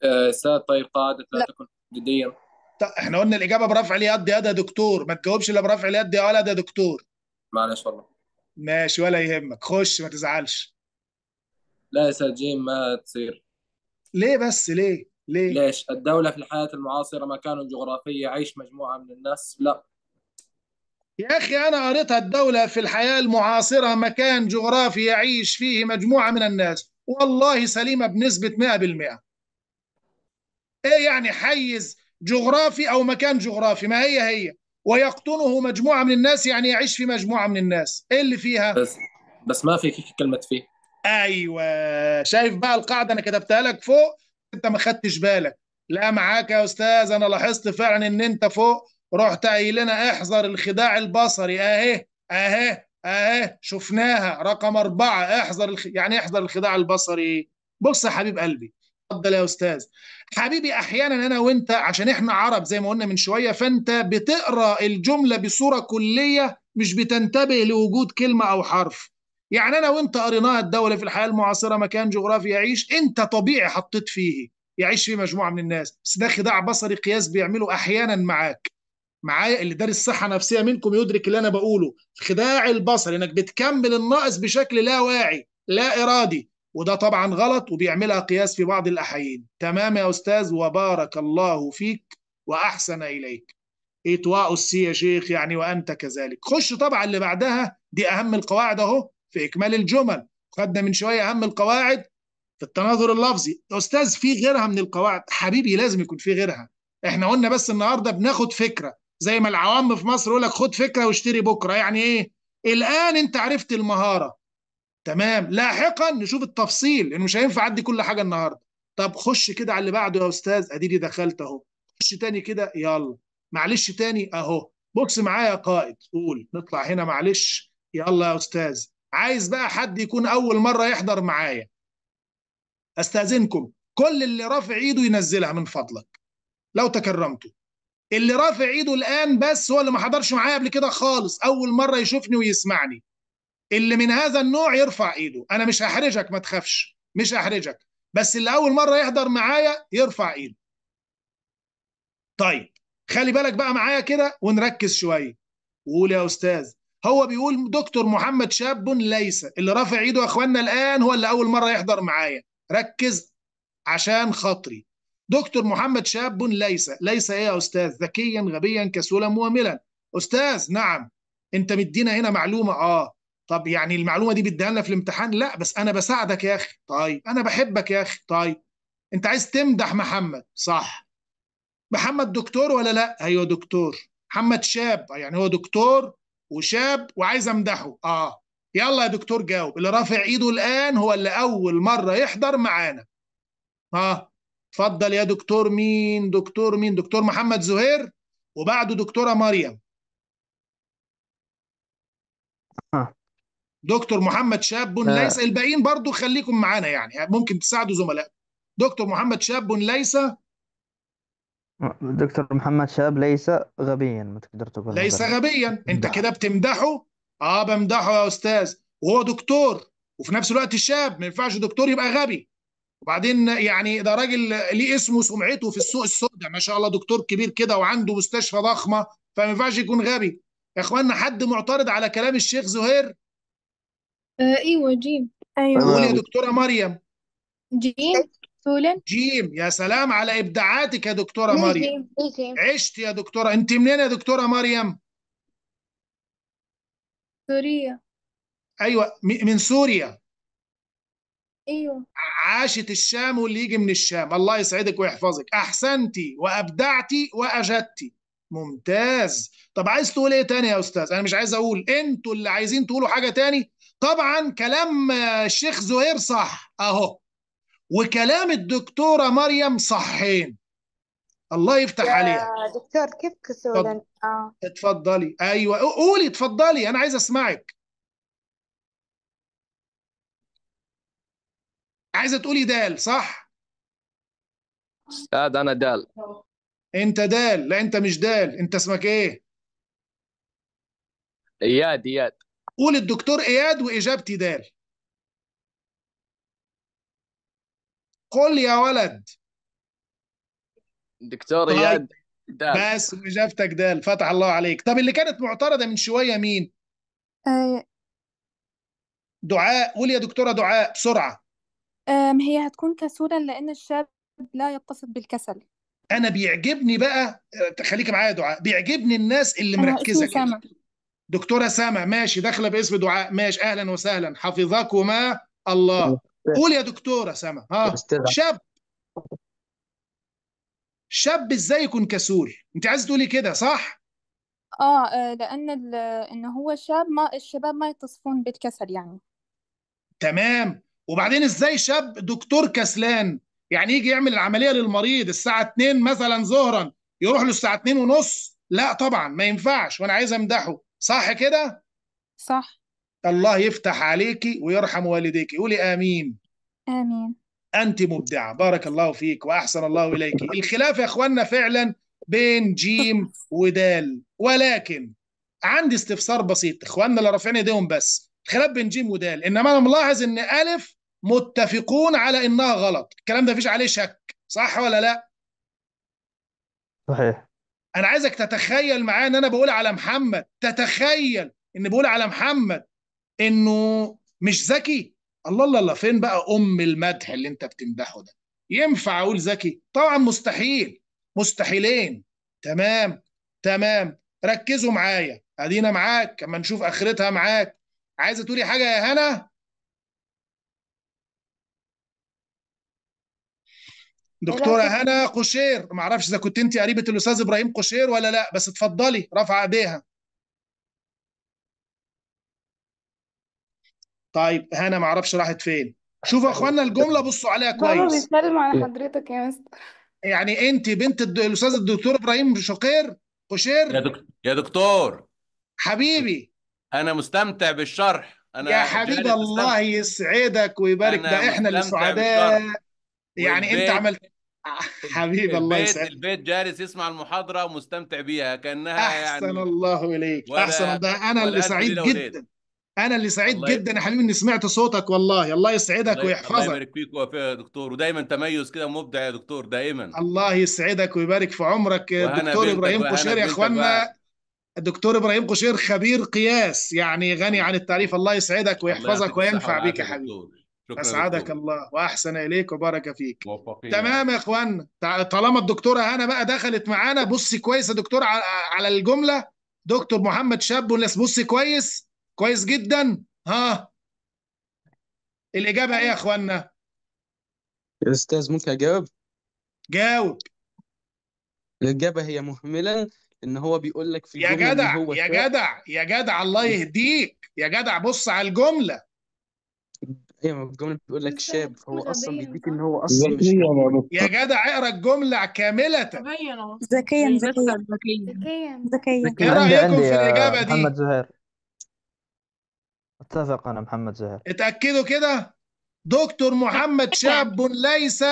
آه، سيادة طيب قاعدة لا, تكون تكن جديا طيب، احنا قلنا الاجابه برفع اليد يا دكتور ما تجاوبش الا برفع اليد يا ولد يا دكتور معلش والله ماشي ولا يهمك خش ما تزعلش لا يا سيد جيم ما تصير ليه بس ليه ليه ليش الدولة في الحياة المعاصرة مكان جغرافي يعيش مجموعة من الناس لا يا أخي أنا قريتها الدولة في الحياة المعاصرة مكان جغرافي يعيش فيه مجموعة من الناس والله سليمة بنسبة 100% ايه يعني حيز جغرافي او مكان جغرافي ما هي هي ويقطنه مجموعه من الناس يعني يعيش في مجموعه من الناس ايه اللي فيها بس بس ما في كلمه فيه ايوه شايف بقى القاعده انا كتبتها لك فوق انت ما خدتش بالك لا معاك يا استاذ انا لاحظت فعلا ان انت فوق رحت قايل لنا احذر الخداع البصري اهي اهي اهي شفناها رقم أربعة احذر الخ... يعني احذر الخداع البصري بص يا حبيب قلبي اتفضل يا استاذ حبيبي احيانا انا وانت عشان احنا عرب زي ما قلنا من شويه فانت بتقرا الجمله بصوره كليه مش بتنتبه لوجود كلمه او حرف يعني انا وانت قريناها الدوله في الحياه المعاصره مكان جغرافي يعيش انت طبيعي حطيت فيه يعيش فيه مجموعه من الناس بس ده خداع بصري قياس بيعمله احيانا معاك معايا اللي دارس صحه نفسيه منكم يدرك اللي انا بقوله الخداع البصري انك بتكمل الناقص بشكل لا واعي لا ارادي وده طبعا غلط وبيعملها قياس في بعض الأحايين تمام يا أستاذ وبارك الله فيك وأحسن إليك إيتواء السي يا شيخ يعني وأنت كذلك خش طبعا اللي بعدها دي أهم القواعد أهو في إكمال الجمل خدنا من شوية أهم القواعد في التناظر اللفظي يا أستاذ في غيرها من القواعد حبيبي لازم يكون في غيرها احنا قلنا بس النهارده بناخد فكرة زي ما العوام في مصر يقول لك خد فكرة واشتري بكرة يعني إيه الآن أنت عرفت المهارة تمام لاحقا نشوف التفصيل لانه مش هينفع ادي كل حاجه النهارده طب خش كده على اللي بعده يا استاذ اديني دخلت اهو خش تاني كده يلا معلش تاني اهو بص معايا يا قائد قول نطلع هنا معلش يلا يا استاذ عايز بقى حد يكون اول مره يحضر معايا استاذنكم كل اللي رافع ايده ينزلها من فضلك لو تكرمتوا اللي رافع ايده الان بس هو اللي ما حضرش معايا قبل كده خالص اول مره يشوفني ويسمعني اللي من هذا النوع يرفع ايده انا مش هحرجك ما تخافش مش هحرجك بس اللي اول مره يحضر معايا يرفع ايده طيب خلي بالك بقى معايا كده ونركز شويه وقول يا استاذ هو بيقول دكتور محمد شاب ليس اللي رافع ايده يا اخوانا الان هو اللي اول مره يحضر معايا ركز عشان خاطري دكتور محمد شاب ليس ليس ايه يا استاذ ذكيا غبيا كسولا مهملا استاذ نعم انت مدينا هنا معلومه اه طب يعني المعلومه دي بتديها لنا في الامتحان لا بس انا بساعدك يا اخي طيب انا بحبك يا اخي طيب انت عايز تمدح محمد صح محمد دكتور ولا لا ايوه دكتور محمد شاب يعني هو دكتور وشاب وعايز امدحه اه يلا يا دكتور جاوب اللي رافع ايده الان هو اللي اول مره يحضر معانا ها آه. اتفضل يا دكتور مين دكتور مين دكتور محمد زهير وبعده دكتوره مريم آه. دكتور محمد شاب آه. ليس الباقيين برضو خليكم معانا يعني ممكن تساعدوا زملاء دكتور محمد شاب ليس دكتور محمد شاب ليس غبيا ما تقدر تقول ليس غبيا انت نعم. كده بتمدحه اه بمدحه يا استاذ وهو دكتور وفي نفس الوقت شاب ما ينفعش دكتور يبقى غبي وبعدين يعني ده راجل ليه اسمه وسمعته في السوق السوداء ما شاء الله دكتور كبير كده وعنده مستشفى ضخمه فما ينفعش يكون غبي يا اخوانا حد معترض على كلام الشيخ زهير آه، ايوه جيم ايوه قولي يا دكتوره مريم جيم سولن جيم يا سلام على ابداعاتك يا دكتوره ليه مريم ليه جيم عشت يا دكتوره انت منين يا دكتوره مريم سوريا ايوه من سوريا ايوه عاشت الشام واللي يجي من الشام الله يسعدك ويحفظك احسنتي وابدعتي واجدتي ممتاز طب عايز تقول ايه تاني يا استاذ انا مش عايز اقول انتوا اللي عايزين تقولوا حاجه تاني طبعا كلام الشيخ زهير صح اهو وكلام الدكتوره مريم صحين الله يفتح يا عليها دكتور كيف كسولا اه اتفضلي ايوه قولي اتفضلي انا عايز اسمعك عايزه تقولي دال صح استاذ انا دال انت دال لا انت مش دال انت اسمك ايه اياد اياد قول الدكتور اياد واجابتي دال قل يا ولد دكتور طيب. اياد دال بس واجابتك دال فتح الله عليك طب اللي كانت معترضه من شويه مين آه، دعاء قول يا دكتوره دعاء بسرعه آه، هي هتكون كسولا لان الشاب لا يتصف بالكسل انا بيعجبني بقى آه، خليك معايا دعاء بيعجبني الناس اللي مركزه كده دكتورة سامة ماشي داخلة باسم دعاء ماشي أهلا وسهلا حفظكما الله قول يا دكتورة سامة ها شاب شاب ازاي يكون كسول انت عايز تقولي كده صح اه, آه، لان ان هو شاب ما الشباب ما يتصفون بالكسل يعني تمام وبعدين ازاي شاب دكتور كسلان يعني يجي يعمل العمليه للمريض الساعه 2 مثلا ظهرا يروح له الساعه 2 ونص لا طبعا ما ينفعش وانا عايز امدحه صح كده صح الله يفتح عليكي ويرحم والديكي قولي امين امين انت مبدعه بارك الله فيك واحسن الله اليك الخلاف يا اخواننا فعلا بين جيم ودال ولكن عندي استفسار بسيط اخواننا اللي رافعين ايديهم بس الخلاف بين جيم ودال انما انا ملاحظ ان الف متفقون على انها غلط الكلام ده فيش عليه شك صح ولا لا صحيح انا عايزك تتخيل معايا ان انا بقول على محمد تتخيل ان بقول على محمد انه مش ذكي الله الله الله فين بقى ام المدح اللي انت بتمدحه ده ينفع اقول ذكي طبعا مستحيل مستحيلين تمام تمام ركزوا معايا ادينا معاك اما نشوف اخرتها معاك عايزه تقولي حاجه يا هنا دكتوره هنا قشير ما اعرفش اذا كنت انت قريبه الاستاذ ابراهيم قشير ولا لا بس اتفضلي رافعه ايديها طيب هنا ما اعرفش راحت فين شوفوا يا اخوانا الجمله بصوا عليها كويس بيسلموا على إيه. حضرتك يا مستر يعني انت بنت الاستاذ الدكتور ابراهيم شقير قشير يا دكتور يا دكتور حبيبي انا مستمتع بالشرح انا يا حبيب الله يسعدك ويبارك ده احنا اللي سعداء يعني انت عملت آه، [LAUGHS] حبيب الله يسعدك البيت جالس يسمع المحاضره ومستمتع بيها كانها احسن يعني الله اليك احسن ده انا اللي سعيد جدا انا اللي سعيد جدا يا حبيبي اني سمعت صوتك والله الله يسعدك الله ويحفظك الله يبارك فيك يا دكتور ودايما تميز كده مبدع يا دكتور دائما الله يسعدك ويبارك في عمرك الدكتور ابراهيم قشير يا اخوانا الدكتور ابراهيم قشير خبير قياس يعني غني عن التعريف الله يسعدك ويحفظك وينفع بيك يا حبيبي شكرا اسعدك دكتور. الله واحسن اليك وبارك فيك وفقين. تمام يا اخوان طالما الدكتوره هنا بقى دخلت معانا بصي كويس يا دكتور على الجمله دكتور محمد شاب والناس بصي كويس كويس جدا ها الاجابه ايه يا اخوانا يا استاذ ممكن اجاوب جاوب الاجابه هي مهملا ان هو بيقول لك في يا جدع هو يا جدع يا جدع الله يهديك يا جدع بص على الجمله ايوه الجمله بتقول لك شاب هو اصلا بيديك ان هو اصلا مش يا جدع اقرا الجمله كامله ذكيا ذكيا ذكيا ذكيا ذكيا ايه رايكم في الاجابه دي محمد زهير اتفق انا محمد زهير اتاكدوا كده دكتور محمد شاب ليس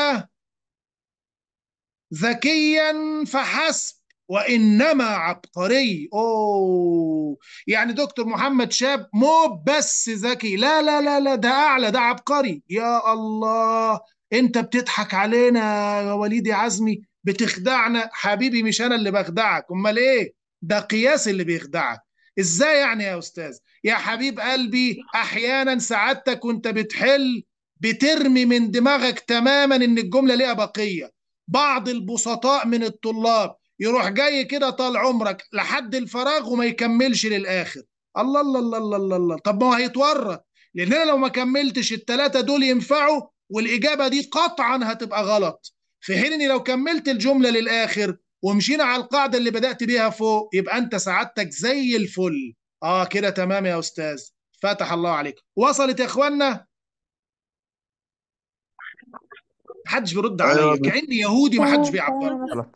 ذكيا فحسب وانما عبقري اوه يعني دكتور محمد شاب مو بس ذكي لا لا لا لا ده اعلى ده عبقري يا الله انت بتضحك علينا يا وليدي عزمي بتخدعنا حبيبي مش انا اللي بخدعك امال ايه ده قياس اللي بيخدعك ازاي يعني يا استاذ يا حبيب قلبي احيانا سعادتك وانت بتحل بترمي من دماغك تماما ان الجمله ليها بقيه بعض البسطاء من الطلاب يروح جاي كده طال عمرك لحد الفراغ وما يكملش للاخر الله الله الله الله الله, الله. طب ما هو هيتورط لان انا لو ما كملتش الثلاثه دول ينفعوا والاجابه دي قطعا هتبقى غلط في حين اني لو كملت الجمله للاخر ومشينا على القاعده اللي بدات بيها فوق يبقى انت سعادتك زي الفل اه كده تمام يا استاذ فتح الله عليك وصلت يا اخوانا محدش بيرد أيوة. عليا كاني يهودي محدش بيعبر أيوة.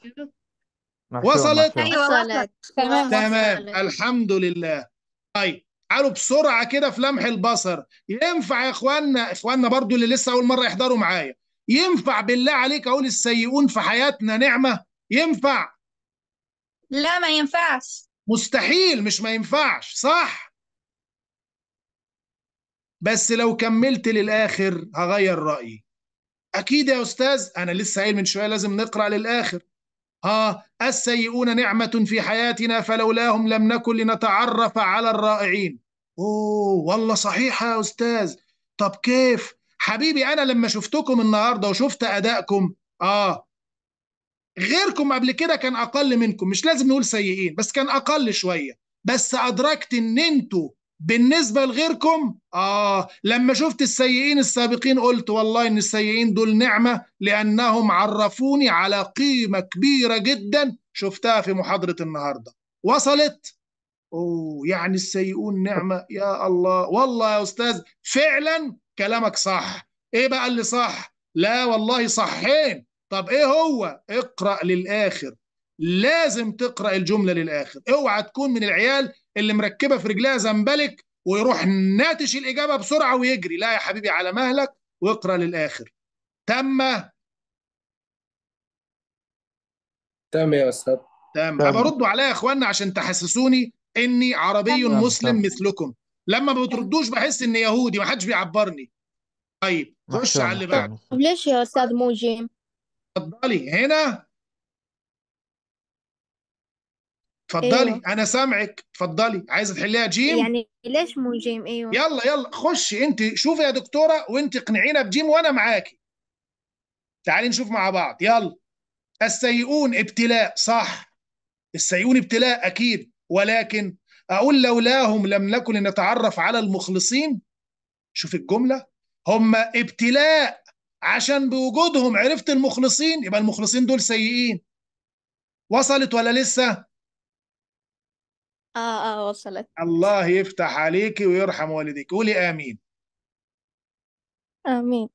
وصلت ايوه وصلت تمام تمام وصلت. الحمد لله طيب تعالوا بسرعه كده في لمح البصر ينفع يا اخواننا اخواننا برضو اللي لسه اول مره يحضروا معايا ينفع بالله عليك اقول السيئون في حياتنا نعمه ينفع لا ما ينفعش مستحيل مش ما ينفعش صح بس لو كملت للاخر هغير رايي اكيد يا استاذ انا لسه قايل من شويه لازم نقرا للاخر آه السيئون نعمة في حياتنا فلولاهم لم نكن لنتعرف على الرائعين أوه والله صحيح يا أستاذ طب كيف حبيبي أنا لما شفتكم النهاردة وشفت أدائكم آه غيركم قبل كده كان أقل منكم مش لازم نقول سيئين بس كان أقل شوية بس أدركت إن أنتوا بالنسبة لغيركم آه لما شفت السيئين السابقين قلت والله إن السيئين دول نعمة لأنهم عرفوني على قيمة كبيرة جدا شفتها في محاضرة النهاردة وصلت أوه يعني السيئون نعمة يا الله والله يا أستاذ فعلا كلامك صح إيه بقى اللي صح لا والله صحين طب إيه هو اقرأ للآخر لازم تقرأ الجملة للآخر اوعى تكون من العيال اللي مركبه في رجليها زنبلك ويروح ناتش الاجابه بسرعه ويجري لا يا حبيبي على مهلك واقرا للاخر تم تم يا استاذ تم انا ردوا عليا يا اخوانا عشان تحسسوني اني عربي تم. مسلم تم. مثلكم لما ما بتردوش بحس اني يهودي ما حدش بيعبرني طيب خش على اللي بعده طب ليش يا استاذ موجيم اتفضلي هنا اتفضلي أيوه. انا سامعك اتفضلي عايزه تحليها جيم يعني ليش مو جيم ايوه يلا يلا خشي انت شوفي يا دكتوره وانت اقنعينا بجيم وانا معاكي تعالي نشوف مع بعض يلا السيئون ابتلاء صح السيئون ابتلاء اكيد ولكن اقول لولاهم لم نكن لنتعرف على المخلصين شوف الجمله هم ابتلاء عشان بوجودهم عرفت المخلصين يبقى المخلصين دول سيئين وصلت ولا لسه اه اه وصلت الله يفتح عليكي ويرحم والديك قولي امين امين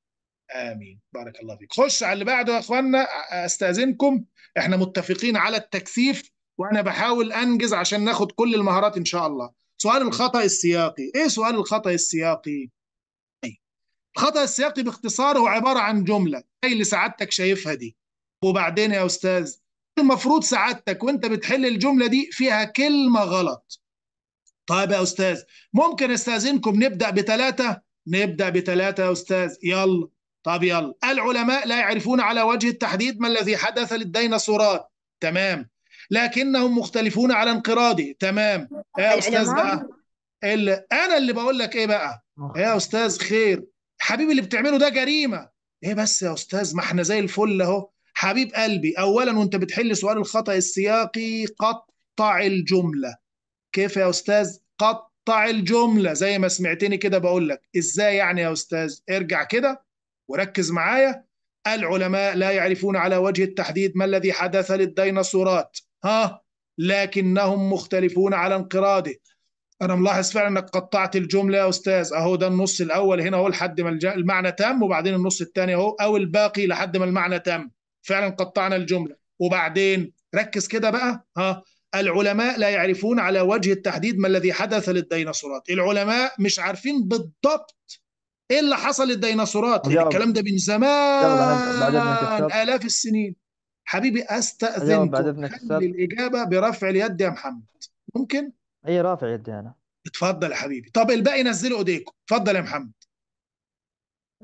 امين بارك الله فيك خش على اللي بعده يا اخوانا استاذنكم احنا متفقين على التكثيف وانا بحاول انجز عشان ناخد كل المهارات ان شاء الله سؤال الخطا السياقي ايه سؤال الخطا السياقي الخطا السياقي باختصار هو عباره عن جمله اي اللي سعادتك شايفها دي وبعدين يا استاذ المفروض سعادتك وانت بتحل الجملة دي فيها كلمة غلط طيب يا أستاذ ممكن استاذنكم نبدأ بتلاتة نبدأ بتلاتة يا أستاذ يلا طب يلا العلماء لا يعرفون على وجه التحديد ما الذي حدث للديناصورات تمام لكنهم مختلفون على انقراضه تمام يا أستاذ بقى اللي أنا اللي بقول لك إيه بقى يا أستاذ خير حبيبي اللي بتعمله ده جريمة ايه بس يا استاذ ما احنا زي الفل اهو حبيب قلبي اولا وانت بتحل سؤال الخطا السياقي قطع الجمله كيف يا استاذ قطع الجمله زي ما سمعتني كده بقول لك ازاي يعني يا استاذ ارجع كده وركز معايا العلماء لا يعرفون على وجه التحديد ما الذي حدث للديناصورات ها لكنهم مختلفون على انقراضه انا ملاحظ فعلا انك قطعت الجمله يا استاذ اهو ده النص الاول هنا اهو لحد ما المعنى تم وبعدين النص الثاني اهو او الباقي لحد ما المعنى تم فعلا قطعنا الجمله وبعدين ركز كده بقى ها العلماء لا يعرفون على وجه التحديد ما الذي حدث للديناصورات العلماء مش عارفين بالضبط ايه اللي حصل للديناصورات الكلام ده من زمان الاف السنين حبيبي استاذنكم الاجابه برفع اليد يا محمد ممكن اي رافع يدي انا اتفضل يا حبيبي طب الباقي نزلوا ايديكم اتفضل يا محمد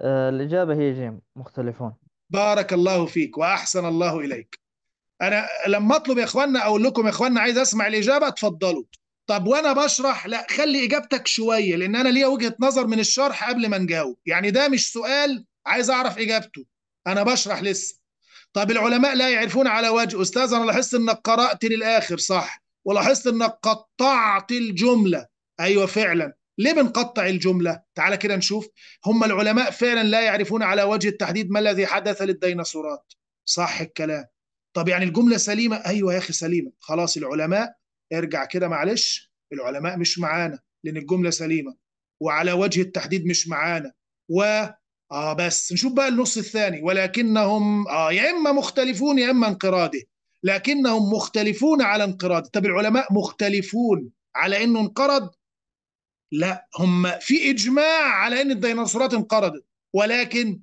آه، الاجابه هي جيم مختلفون بارك الله فيك واحسن الله اليك انا لما اطلب يا اخواننا اقول لكم يا اخواننا عايز اسمع الاجابه اتفضلوا طب وانا بشرح لا خلي اجابتك شويه لان انا ليا وجهه نظر من الشرح قبل ما نجاوب يعني ده مش سؤال عايز اعرف اجابته انا بشرح لسه طب العلماء لا يعرفون على وجه استاذ انا لاحظت انك قرات للاخر صح ولاحظت انك قطعت الجمله ايوه فعلا ليه بنقطع الجملة؟ تعال كده نشوف هم العلماء فعلا لا يعرفون على وجه التحديد ما الذي حدث للديناصورات صح الكلام طب يعني الجملة سليمة؟ أيوة يا أخي سليمة خلاص العلماء ارجع كده معلش العلماء مش معانا لأن الجملة سليمة وعلى وجه التحديد مش معانا و آه بس نشوف بقى النص الثاني ولكنهم آه يا إما مختلفون يا إما انقراضي لكنهم مختلفون على انقراضي طب العلماء مختلفون على انه انقرض لا هم في اجماع على ان الديناصورات انقرضت ولكن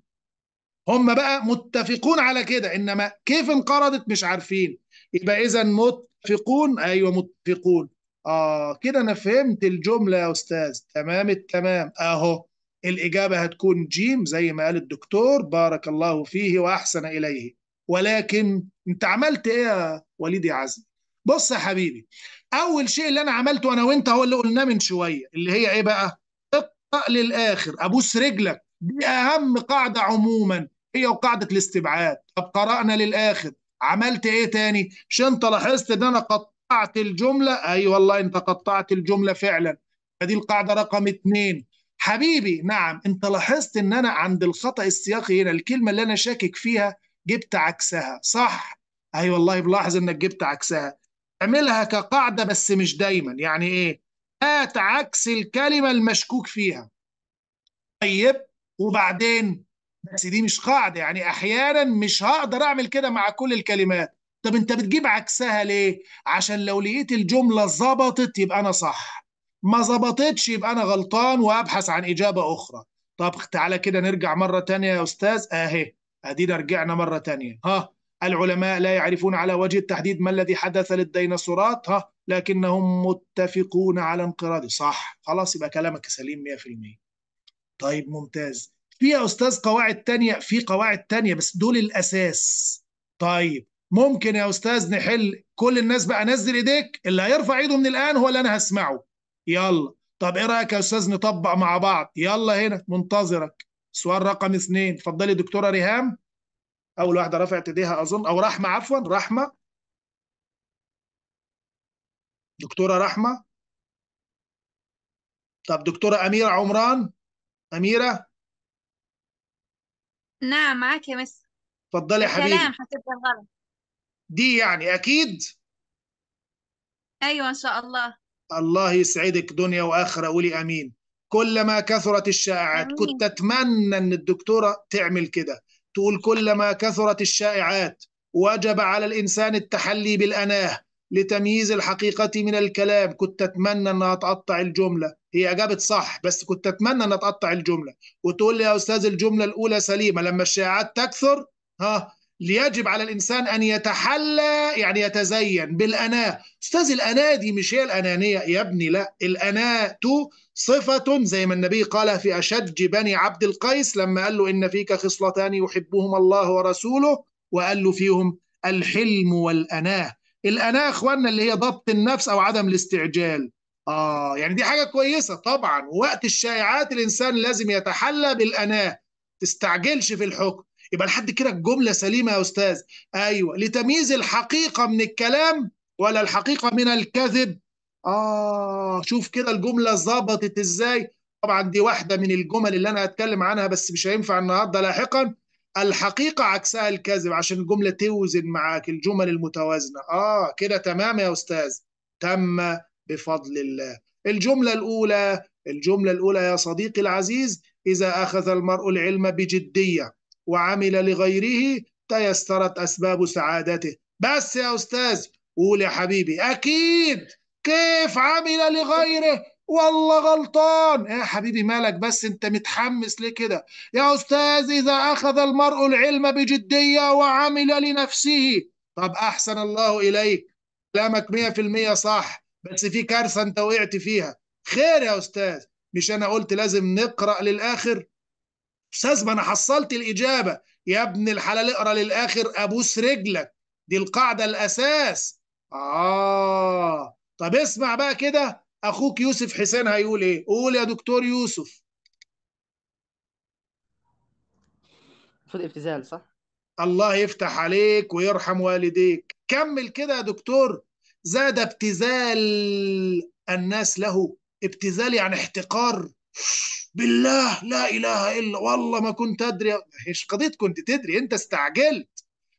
هم بقى متفقون على كده انما كيف انقرضت مش عارفين يبقى اذا متفقون ايوه متفقون اه كده انا فهمت الجمله يا استاذ تمام التمام اهو الاجابه هتكون جيم زي ما قال الدكتور بارك الله فيه واحسن اليه ولكن انت عملت ايه يا وليد يا عزمي بص يا حبيبي اول شيء اللي انا عملته انا وانت هو اللي قلناه من شويه اللي هي ايه بقى اقطع للاخر ابوس رجلك دي اهم قاعده عموما هي وقاعده الاستبعاد طب قرانا للاخر عملت ايه تاني مش انت لاحظت ان انا قطعت الجمله اي والله انت قطعت الجمله فعلا فدي القاعده رقم اتنين حبيبي نعم انت لاحظت ان انا عند الخطا السياقي هنا الكلمه اللي انا شاكك فيها جبت عكسها صح اي أيوة والله بلاحظ انك جبت عكسها اعملها كقاعده بس مش دايما يعني ايه هات عكس الكلمه المشكوك فيها طيب وبعدين بس دي مش قاعده يعني احيانا مش هقدر اعمل كده مع كل الكلمات طب انت بتجيب عكسها ليه عشان لو لقيت الجمله ظبطت يبقى انا صح ما ظبطتش يبقى انا غلطان وابحث عن اجابه اخرى طب تعالى كده نرجع مره تانية يا استاذ اهي ادينا رجعنا مره تانية ها العلماء لا يعرفون على وجه التحديد ما الذي حدث للديناصورات ها لكنهم متفقون على انقراض صح خلاص يبقى كلامك سليم 100% طيب ممتاز في يا استاذ قواعد تانية في قواعد تانية بس دول الاساس طيب ممكن يا استاذ نحل كل الناس بقى نزل ايديك اللي هيرفع ايده من الان هو اللي انا هسمعه يلا طب ايه رايك يا استاذ نطبق مع بعض يلا هنا منتظرك سؤال رقم اثنين اتفضلي دكتوره ريهام اول واحده رفعت ايديها اظن او رحمه عفوا رحمه دكتوره رحمه طب دكتوره اميره عمران اميره نعم معاك يا مس اتفضلي يا حبيبي سلام هتبقى غلط دي يعني اكيد ايوه ان شاء الله الله يسعدك دنيا واخره قولي امين كلما كثرت الشائعات كنت اتمنى ان الدكتوره تعمل كده تقول كلما كثرت الشائعات وجب على الإنسان التحلي بالأناه لتمييز الحقيقة من الكلام كنت أتمنى أنها تقطع الجملة هي أجابت صح بس كنت أتمنى أنها تقطع الجملة وتقول لي يا أستاذ الجملة الأولى سليمة لما الشائعات تكثر ها ليجب على الإنسان أن يتحلى يعني يتزين بالأناة أستاذ الأناة دي مش هي الأنانية يا ابني لا الأناة صفة زي ما النبي قال في أشج بني عبد القيس لما قال له إن فيك خصلتان يحبهما الله ورسوله وقال له فيهم الحلم والأناه الأناه أخوانا اللي هي ضبط النفس أو عدم الاستعجال آه يعني دي حاجة كويسة طبعا وقت الشائعات الإنسان لازم يتحلى بالأناه تستعجلش في الحكم يبقى لحد كده الجملة سليمة يا أستاذ أيوة لتمييز الحقيقة من الكلام ولا الحقيقة من الكذب آه شوف كده الجملة ظبطت إزاي طبعا دي واحدة من الجمل اللي أنا هتكلم عنها بس مش هينفع النهاردة لاحقا الحقيقة عكسها الكذب عشان الجملة توزن معاك الجمل المتوازنة آه كده تمام يا أستاذ تم بفضل الله الجملة الأولى الجملة الأولى يا صديقي العزيز إذا أخذ المرء العلم بجدية وعمل لغيره تيسرت أسباب سعادته بس يا أستاذ قول يا حبيبي أكيد كيف عمل لغيره والله غلطان إيه يا حبيبي مالك بس انت متحمس ليه كده يا استاذ اذا اخذ المرء العلم بجديه وعمل لنفسه طب احسن الله اليك كلامك 100% صح بس في كارثه انت وقعت فيها خير يا استاذ مش انا قلت لازم نقرا للاخر استاذ ما انا حصلت الاجابه يا ابن الحلال اقرا للاخر ابوس رجلك دي القاعده الاساس اه طب اسمع بقى كده اخوك يوسف حسين هيقول ايه قول يا دكتور يوسف المفروض ابتزال صح الله يفتح عليك ويرحم والديك كمل كده يا دكتور زاد ابتذال الناس له ابتذال يعني احتقار بالله لا اله الا والله ما كنت ادري مش قضيه كنت تدري انت استعجلت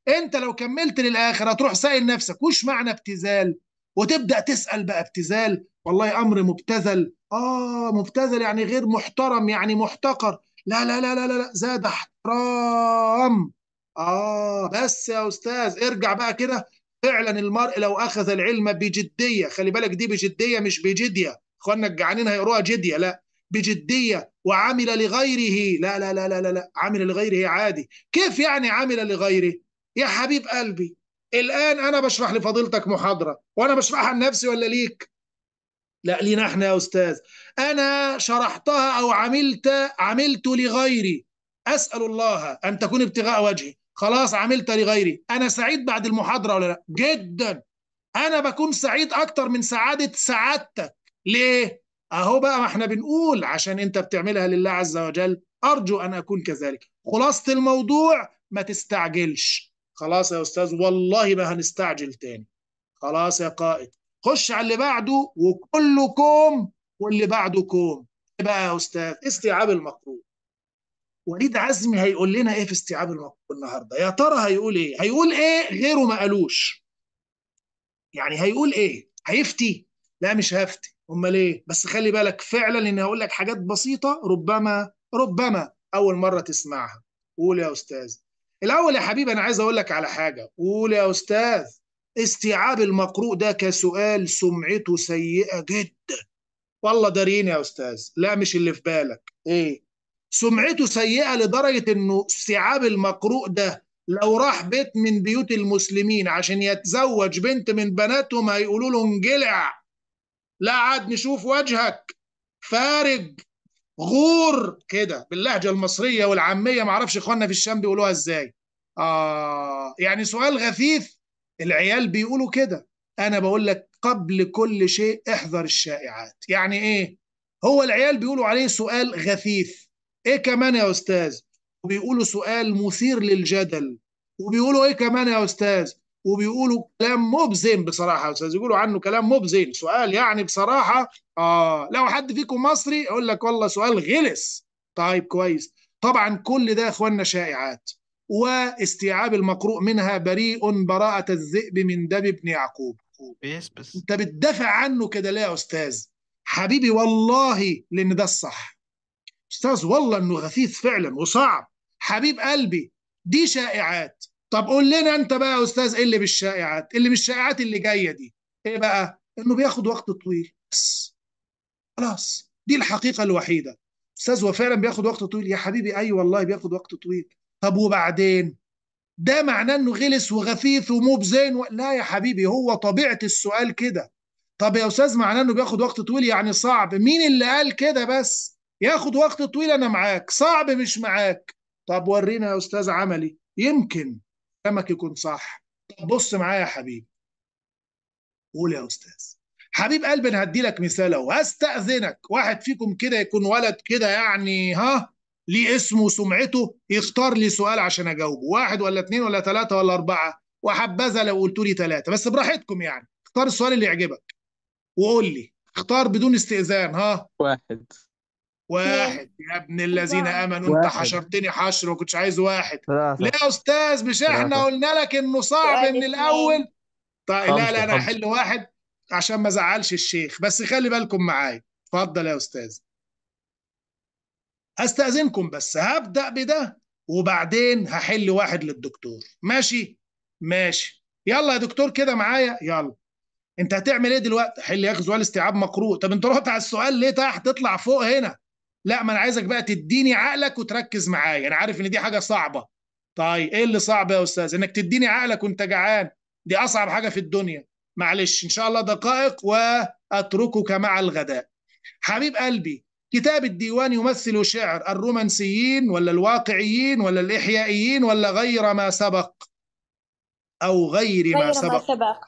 انت لو كملت للاخر هتروح سائل نفسك وش معنى ابتذال وتبدا تسال ابتذال والله امر مبتذل اه مبتذل يعني غير محترم يعني محتقر لا لا لا لا لا زاد احترام اه بس يا استاذ ارجع بقى كده فعلا المرء لو اخذ العلم بجديه خلي بالك دي بجديه مش بجديه اخواننا الجعانين هيقروها جديه لا بجديه وعمل لغيره لا لا لا لا لا, لا. عمل لغيره عادي كيف يعني عمل لغيره يا حبيب قلبي الآن أنا بشرح لفضيلتك محاضرة وأنا بشرحها لنفسي ولا ليك؟ لا لينا احنا يا أستاذ أنا شرحتها أو عملت عملت لغيري أسأل الله أن تكون ابتغاء وجهي خلاص عملت لغيري أنا سعيد بعد المحاضرة ولا لا؟ جدا أنا بكون سعيد أكتر من سعادة سعادتك ليه؟ أهو بقى ما احنا بنقول عشان أنت بتعملها لله عز وجل أرجو أن أكون كذلك خلاصة الموضوع ما تستعجلش خلاص يا استاذ والله ما هنستعجل تاني خلاص يا قائد خش على اللي بعده وكلكم واللي بعده كوم ايه بقى يا استاذ استيعاب المقروء وليد عزمي هيقول لنا ايه في استيعاب المقروء النهارده يا ترى هيقول ايه هيقول ايه غيره ما قالوش يعني هيقول ايه هيفتي لا مش هفتي امال ايه بس خلي بالك فعلا ان هقول لك حاجات بسيطه ربما ربما اول مره تسمعها قول يا استاذ الاول يا حبيبي انا عايز اقول لك على حاجه قول يا استاذ استيعاب المقروء ده كسؤال سمعته سيئه جدا والله دارين يا استاذ لا مش اللي في بالك ايه سمعته سيئه لدرجه انه استيعاب المقروء ده لو راح بيت من بيوت المسلمين عشان يتزوج بنت من بناتهم هيقولوا له انجلع لا عاد نشوف وجهك فارج غور كده باللهجه المصريه والعاميه ما اعرفش اخواننا في الشام بيقولوها ازاي اه يعني سؤال غثيث العيال بيقولوا كده انا بقول لك قبل كل شيء احذر الشائعات يعني ايه هو العيال بيقولوا عليه سؤال غثيث ايه كمان يا استاذ وبيقولوا سؤال مثير للجدل وبيقولوا ايه كمان يا استاذ وبيقولوا كلام مبزين بصراحه يا استاذ بيقولوا عنه كلام مبزين سؤال يعني بصراحه اه لو حد فيكم مصري يقول لك والله سؤال غلس طيب كويس طبعا كل ده اخواننا شائعات واستيعاب المقروء منها بريء براءة الذئب من دب ابن يعقوب بس بس انت بتدافع عنه كده ليه يا استاذ حبيبي والله لان ده الصح استاذ والله انه غثيث فعلا وصعب حبيب قلبي دي شائعات طب قول لنا انت بقى يا استاذ ايه اللي بالشائعات إيه اللي بالشائعات اللي جايه دي ايه بقى انه بياخد وقت طويل بس خلاص دي الحقيقه الوحيده استاذ هو فعلا بياخد وقت طويل يا حبيبي اي أيوة والله بياخد وقت طويل طب وبعدين ده معناه انه غلس وغثيث بزين و... لا يا حبيبي هو طبيعه السؤال كده طب يا استاذ معناه انه بياخد وقت طويل يعني صعب مين اللي قال كده بس ياخد وقت طويل انا معاك صعب مش معاك طب ورينا يا استاذ عملي يمكن كلامك يكون صح طب بص معايا يا حبيب قول يا استاذ حبيب قلبي انا هدي لك مثال اهو هستاذنك واحد فيكم كده يكون ولد كده يعني ها ليه اسمه وسمعته يختار لي سؤال عشان اجاوبه واحد ولا اثنين ولا ثلاثه ولا اربعه وحبذا لو قلتوا لي ثلاثه بس براحتكم يعني اختار السؤال اللي يعجبك وقول لي اختار بدون استئذان ها واحد واحد يا ابن الذين امنوا انت حشرتني حشر وكنتش عايز واحد ليه يا استاذ مش احنا قلنا لك انه صعب من الاول طيب لا لا انا هحل واحد عشان ما ازعلش الشيخ بس خلي بالكم معايا اتفضل يا استاذ هستأذنكم بس هبدأ بده وبعدين هحل واحد للدكتور ماشي ماشي يلا يا دكتور كده معايا يلا انت هتعمل ايه دلوقتي حل ياخذ استيعاب مقروء طب انت رحت على السؤال ليه تحت تطلع فوق هنا لا ما انا عايزك بقى تديني عقلك وتركز معايا انا عارف ان دي حاجه صعبه طيب ايه اللي صعب يا استاذ انك تديني عقلك وانت جعان دي اصعب حاجه في الدنيا معلش ان شاء الله دقائق واتركك مع الغداء حبيب قلبي كتاب الديوان يمثل شعر الرومانسيين ولا الواقعيين ولا الإحيائيين ولا غير ما سبق أو غير, غير ما, سبق. ما سبق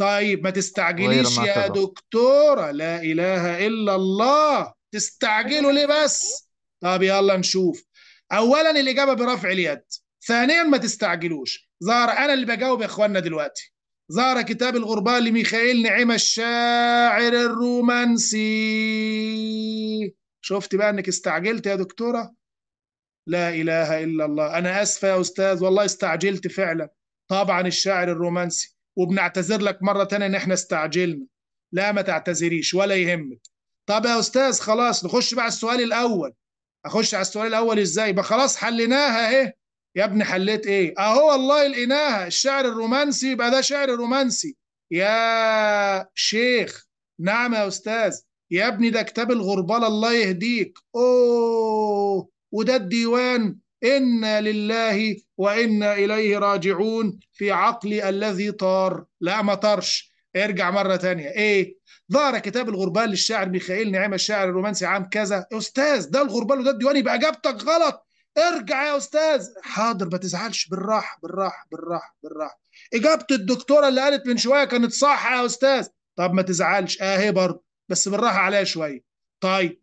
طيب ما تستعجليش ما يا سبق. دكتورة لا إله إلا الله تستعجلوا ليه بس طب يلا نشوف اولا الاجابه برفع اليد ثانيا ما تستعجلوش ظهر انا اللي بجاوب يا اخواننا دلوقتي ظهر كتاب الغربان لميخائيل نعيم الشاعر الرومانسي شفت بقى انك استعجلت يا دكتورة لا اله الا الله انا اسفة يا استاذ والله استعجلت فعلا طبعا الشاعر الرومانسي وبنعتذر لك مرة تانية ان احنا استعجلنا لا ما تعتذريش ولا يهمك طب يا استاذ خلاص نخش بقى على السؤال الاول اخش على السؤال الاول ازاي بقى خلاص حليناها اهي يا ابني حليت ايه اهو والله لقيناها الشعر الرومانسي يبقى ده شعر رومانسي يا شيخ نعم يا استاذ يا ابني ده كتاب الغربال الله يهديك اوه وده الديوان انا لله وانا اليه راجعون في عقلي الذي طار لا ما طارش ارجع مره تانية ايه ظهر كتاب الغربال للشاعر ميخائيل نعيم الشاعر الرومانسي عام كذا يا استاذ ده الغربال وده الديواني يبقى اجابتك غلط ارجع يا استاذ حاضر ما تزعلش بالراحه بالراحه بالراحه بالراحه اجابه الدكتوره اللي قالت من شويه كانت صح يا استاذ طب ما تزعلش اهي آه، برضه بس بالراحه عليها شويه طيب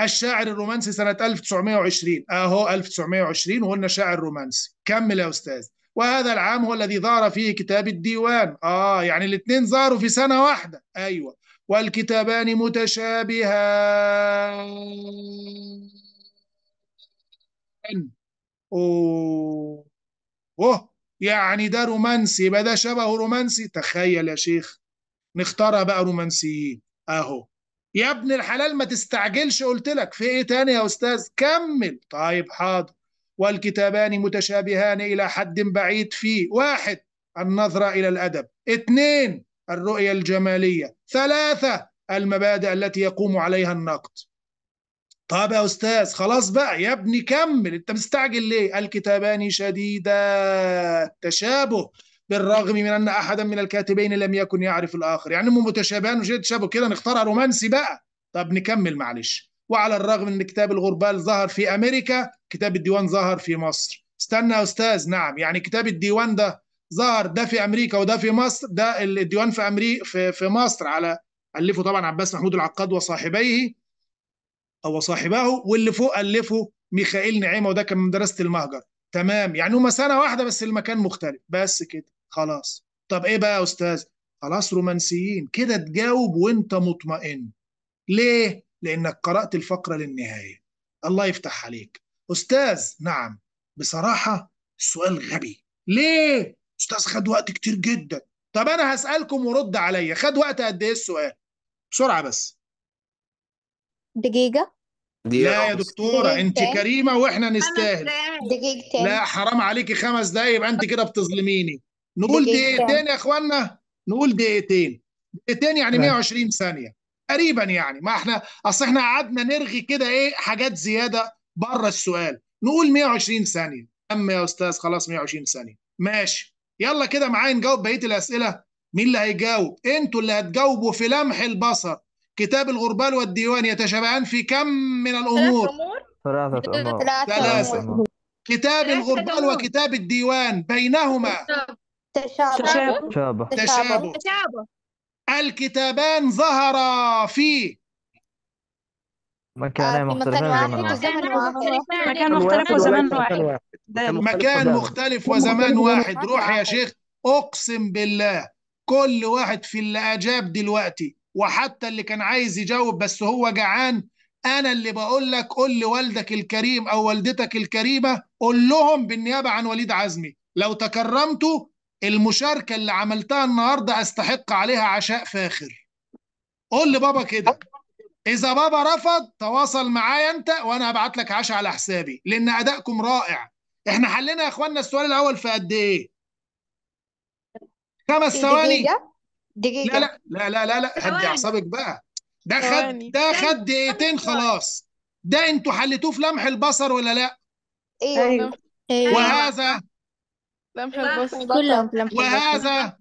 الشاعر الرومانسي سنة 1920 اهو 1920 وقلنا شاعر رومانسي كمل يا استاذ وهذا العام هو الذي ظهر فيه كتاب الديوان آه يعني الاثنين ظهروا في سنة واحدة أيوة والكتابان متشابهان أوه. أوه يعني ده رومانسي يبقى ده شبه رومانسي تخيل يا شيخ نختارها بقى رومانسيين أهو يا ابن الحلال ما تستعجلش قلت لك في ايه تاني يا استاذ كمل طيب حاضر والكتابان متشابهان إلى حد بعيد في واحد النظرة إلى الأدب اثنين الرؤية الجمالية ثلاثة المبادئ التي يقوم عليها النقد طب يا أستاذ خلاص بقى يا ابني كمل أنت مستعجل ليه الكتابان شديدا تشابه بالرغم من أن أحدا من الكاتبين لم يكن يعرف الآخر يعني هم متشابهان وشديد تشابه كده نختارها رومانسي بقى طب نكمل معلش وعلى الرغم ان كتاب الغربال ظهر في امريكا كتاب الديوان ظهر في مصر استنى يا استاذ نعم يعني كتاب الديوان ده ظهر ده في امريكا وده في مصر ده الديوان في امريكا في, في مصر على الفه طبعا عباس محمود العقاد وصاحبيه او صاحباه واللي فوق الفه ميخائيل نعيمه وده كان من مدرسه المهجر تمام يعني هما سنه واحده بس المكان مختلف بس كده خلاص طب ايه بقى يا استاذ خلاص رومانسيين كده تجاوب وانت مطمئن ليه لانك قرات الفقره للنهايه الله يفتح عليك استاذ نعم بصراحه السؤال غبي ليه استاذ خد وقت كتير جدا طب انا هسالكم ورد عليا خد وقت قد ايه السؤال بسرعه بس دقيقه لا يا دكتوره انت كريمه واحنا نستاهل دقيقتين لا حرام عليكي خمس دقايق يبقى انت كده بتظلميني نقول دقيقتين يا اخوانا نقول دقيقتين دقيقتين يعني 120 ثانيه تقريبا يعني ما احنا اصل احنا قعدنا نرغي كده ايه حاجات زياده بره السؤال نقول 120 ثانيه تم يا استاذ خلاص 120 ثانيه ماشي يلا كده معايا نجاوب بقيه الاسئله مين اللي هيجاوب انتوا اللي هتجاوبوا في لمح البصر كتاب الغربال والديوان يتشابهان في كم من الامور ثلاثه امور ثلاثه امور كتاب الغربال وكتاب الديوان بينهما تشابه تشابه تشابه الكتابان ظهرا في آه، مكان مختلف وزمان واحد مكان مختلف وزمان واحد روح يا شيخ اقسم بالله كل واحد في اللي اجاب دلوقتي وحتى اللي كان عايز يجاوب بس هو جعان انا اللي بقول لك قول لوالدك الكريم او والدتك الكريمه قول لهم بالنيابه عن وليد عزمي لو تكرمتوا المشاركه اللي عملتها النهارده استحق عليها عشاء فاخر قول لبابا كده اذا بابا رفض تواصل معايا انت وانا هبعت لك عشاء على حسابي لان ادائكم رائع احنا حلينا يا اخوانا السؤال الاول في قد ايه خمس ثواني دقيقه لا لا لا لا لا هدي اعصابك بقى ده خد ده خد دقيقتين خلاص ده انتوا حليتوه في لمح البصر ولا لا إيه؟ أيوه ايوه وهذا لمح البصر كلهم لمح وهذا إيه.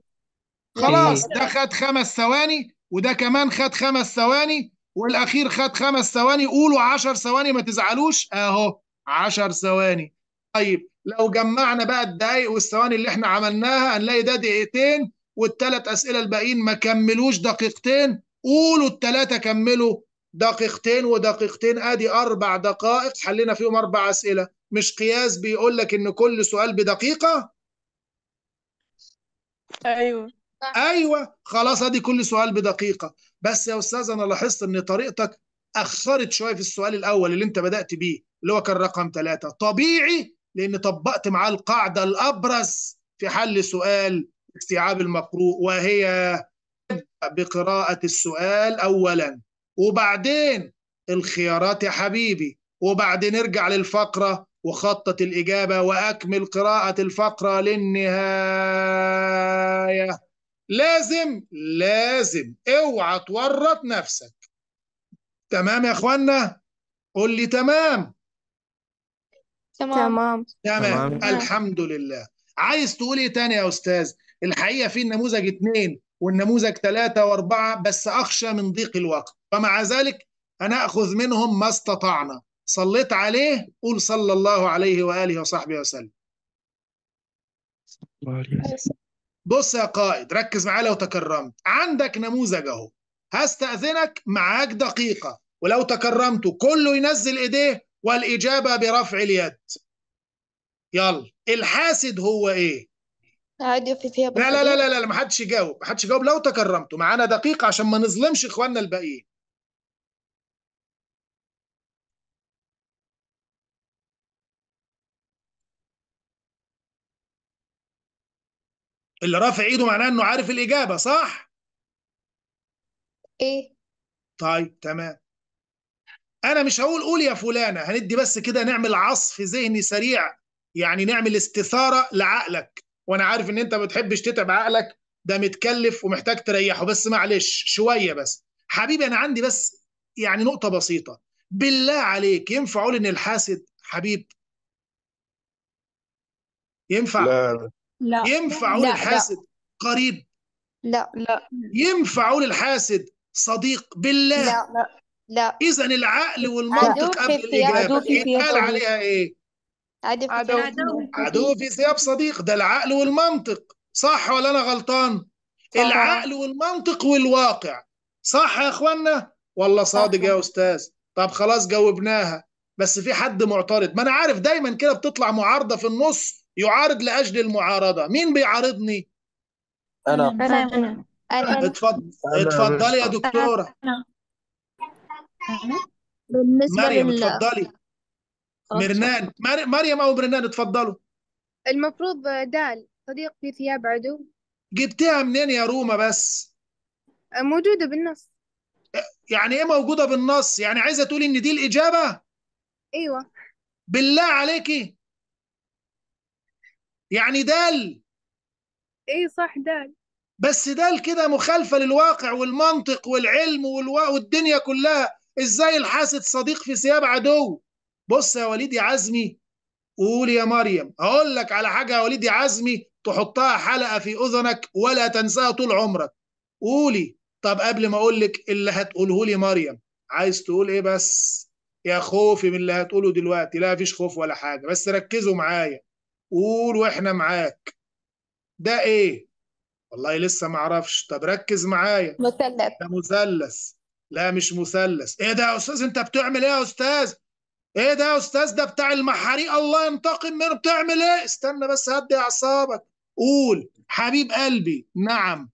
خلاص ده خد خمس ثواني وده كمان خد خمس ثواني والاخير خد خمس ثواني قولوا 10 ثواني ما تزعلوش اهو 10 ثواني طيب لو جمعنا بقى الدقايق والثواني اللي احنا عملناها هنلاقي ده دقيقتين والثلاث اسئله الباقيين ما كملوش دقيقتين قولوا الثلاثه كملوا دقيقتين ودقيقتين ادي اربع دقائق حلينا فيهم اربع اسئله مش قياس بيقول لك ان كل سؤال بدقيقه ايوه ايوه خلاص ادي كل سؤال بدقيقه بس يا استاذ انا لاحظت ان طريقتك اخرت شويه في السؤال الاول اللي انت بدات بيه اللي هو كان رقم ثلاثة طبيعي لان طبقت معاه القاعده الابرز في حل سؤال استيعاب المقروء وهي بقراءه السؤال اولا وبعدين الخيارات يا حبيبي وبعدين ارجع للفقره وخطط الاجابه واكمل قراءه الفقره للنهايه الآية لازم لازم اوعى تورط نفسك تمام يا اخوانا قول لي تمام تمام تمام الحمد لله عايز تقول ايه تاني يا استاذ الحقيقه في النموذج اثنين والنموذج ثلاثة وأربعة بس أخشى من ضيق الوقت فمع ذلك هنأخذ منهم ما استطعنا صليت عليه قول صلى الله عليه وآله وصحبه وسلم وسلم بص يا قائد ركز معايا لو تكرمت عندك نموذج اهو هستأذنك معاك دقيقة ولو تكرمت كله ينزل ايديه والإجابة برفع اليد يلا الحاسد هو ايه عادي في فيها لا لا لا لا ما حدش يجاوب ما حدش يجاوب لو تكرمتوا معانا دقيقة عشان ما نظلمش اخواننا الباقيين اللي رافع ايده معناه انه عارف الاجابه صح ايه طيب تمام انا مش هقول قول يا فلانه هندي بس كده نعمل عصف ذهني سريع يعني نعمل استثاره لعقلك وانا عارف ان انت ما بتحبش تتعب عقلك ده متكلف ومحتاج تريحه بس معلش شويه بس حبيبي انا عندي بس يعني نقطه بسيطه بالله عليك ينفع اقول ان الحاسد حبيب ينفع لا لا ينفع اقول الحاسد قريب لا لا ينفع اقول الحاسد صديق بالله لا لا لا اذا العقل والمنطق قبل الاجابه يتقال عليها ايه عدو في, عدو في ثياب صديق ده العقل والمنطق صح ولا انا غلطان صح. العقل والمنطق والواقع صح يا اخوانا والله صادق صح. يا استاذ طب خلاص جاوبناها بس في حد معترض ما انا عارف دايما كده بتطلع معارضه في النص يعارض لاجل المعارضه مين بيعارضني انا انا انا اتفضل اتفضلي يا دكتوره مريم اتفضلي مرنان مريم او مرنان اتفضلوا المفروض دال صديق في ثياب عدو جبتها منين يا روما بس موجوده بالنص يعني ايه موجوده بالنص يعني عايزه تقولي ان دي الاجابه ايوه بالله عليكي يعني دال اي صح دال بس دال كده مخالفة للواقع والمنطق والعلم والوا... والدنيا كلها ازاي الحاسد صديق في ثياب عدو بص يا وليدي عزمي قول يا مريم اقول لك على حاجة يا وليدي عزمي تحطها حلقة في اذنك ولا تنساها طول عمرك قولي طب قبل ما اقول لك اللي هتقوله لي مريم عايز تقول ايه بس يا خوفي من اللي هتقوله دلوقتي لا فيش خوف ولا حاجة بس ركزوا معايا قول واحنا معاك ده ايه والله لسه ما اعرفش طب ركز معايا مثلث ده مثلث لا مش مثلث ايه ده يا استاذ انت بتعمل ايه يا استاذ ايه ده يا استاذ ده بتاع المحاريق الله ينتقم منه بتعمل ايه استنى بس هدي اعصابك قول حبيب قلبي نعم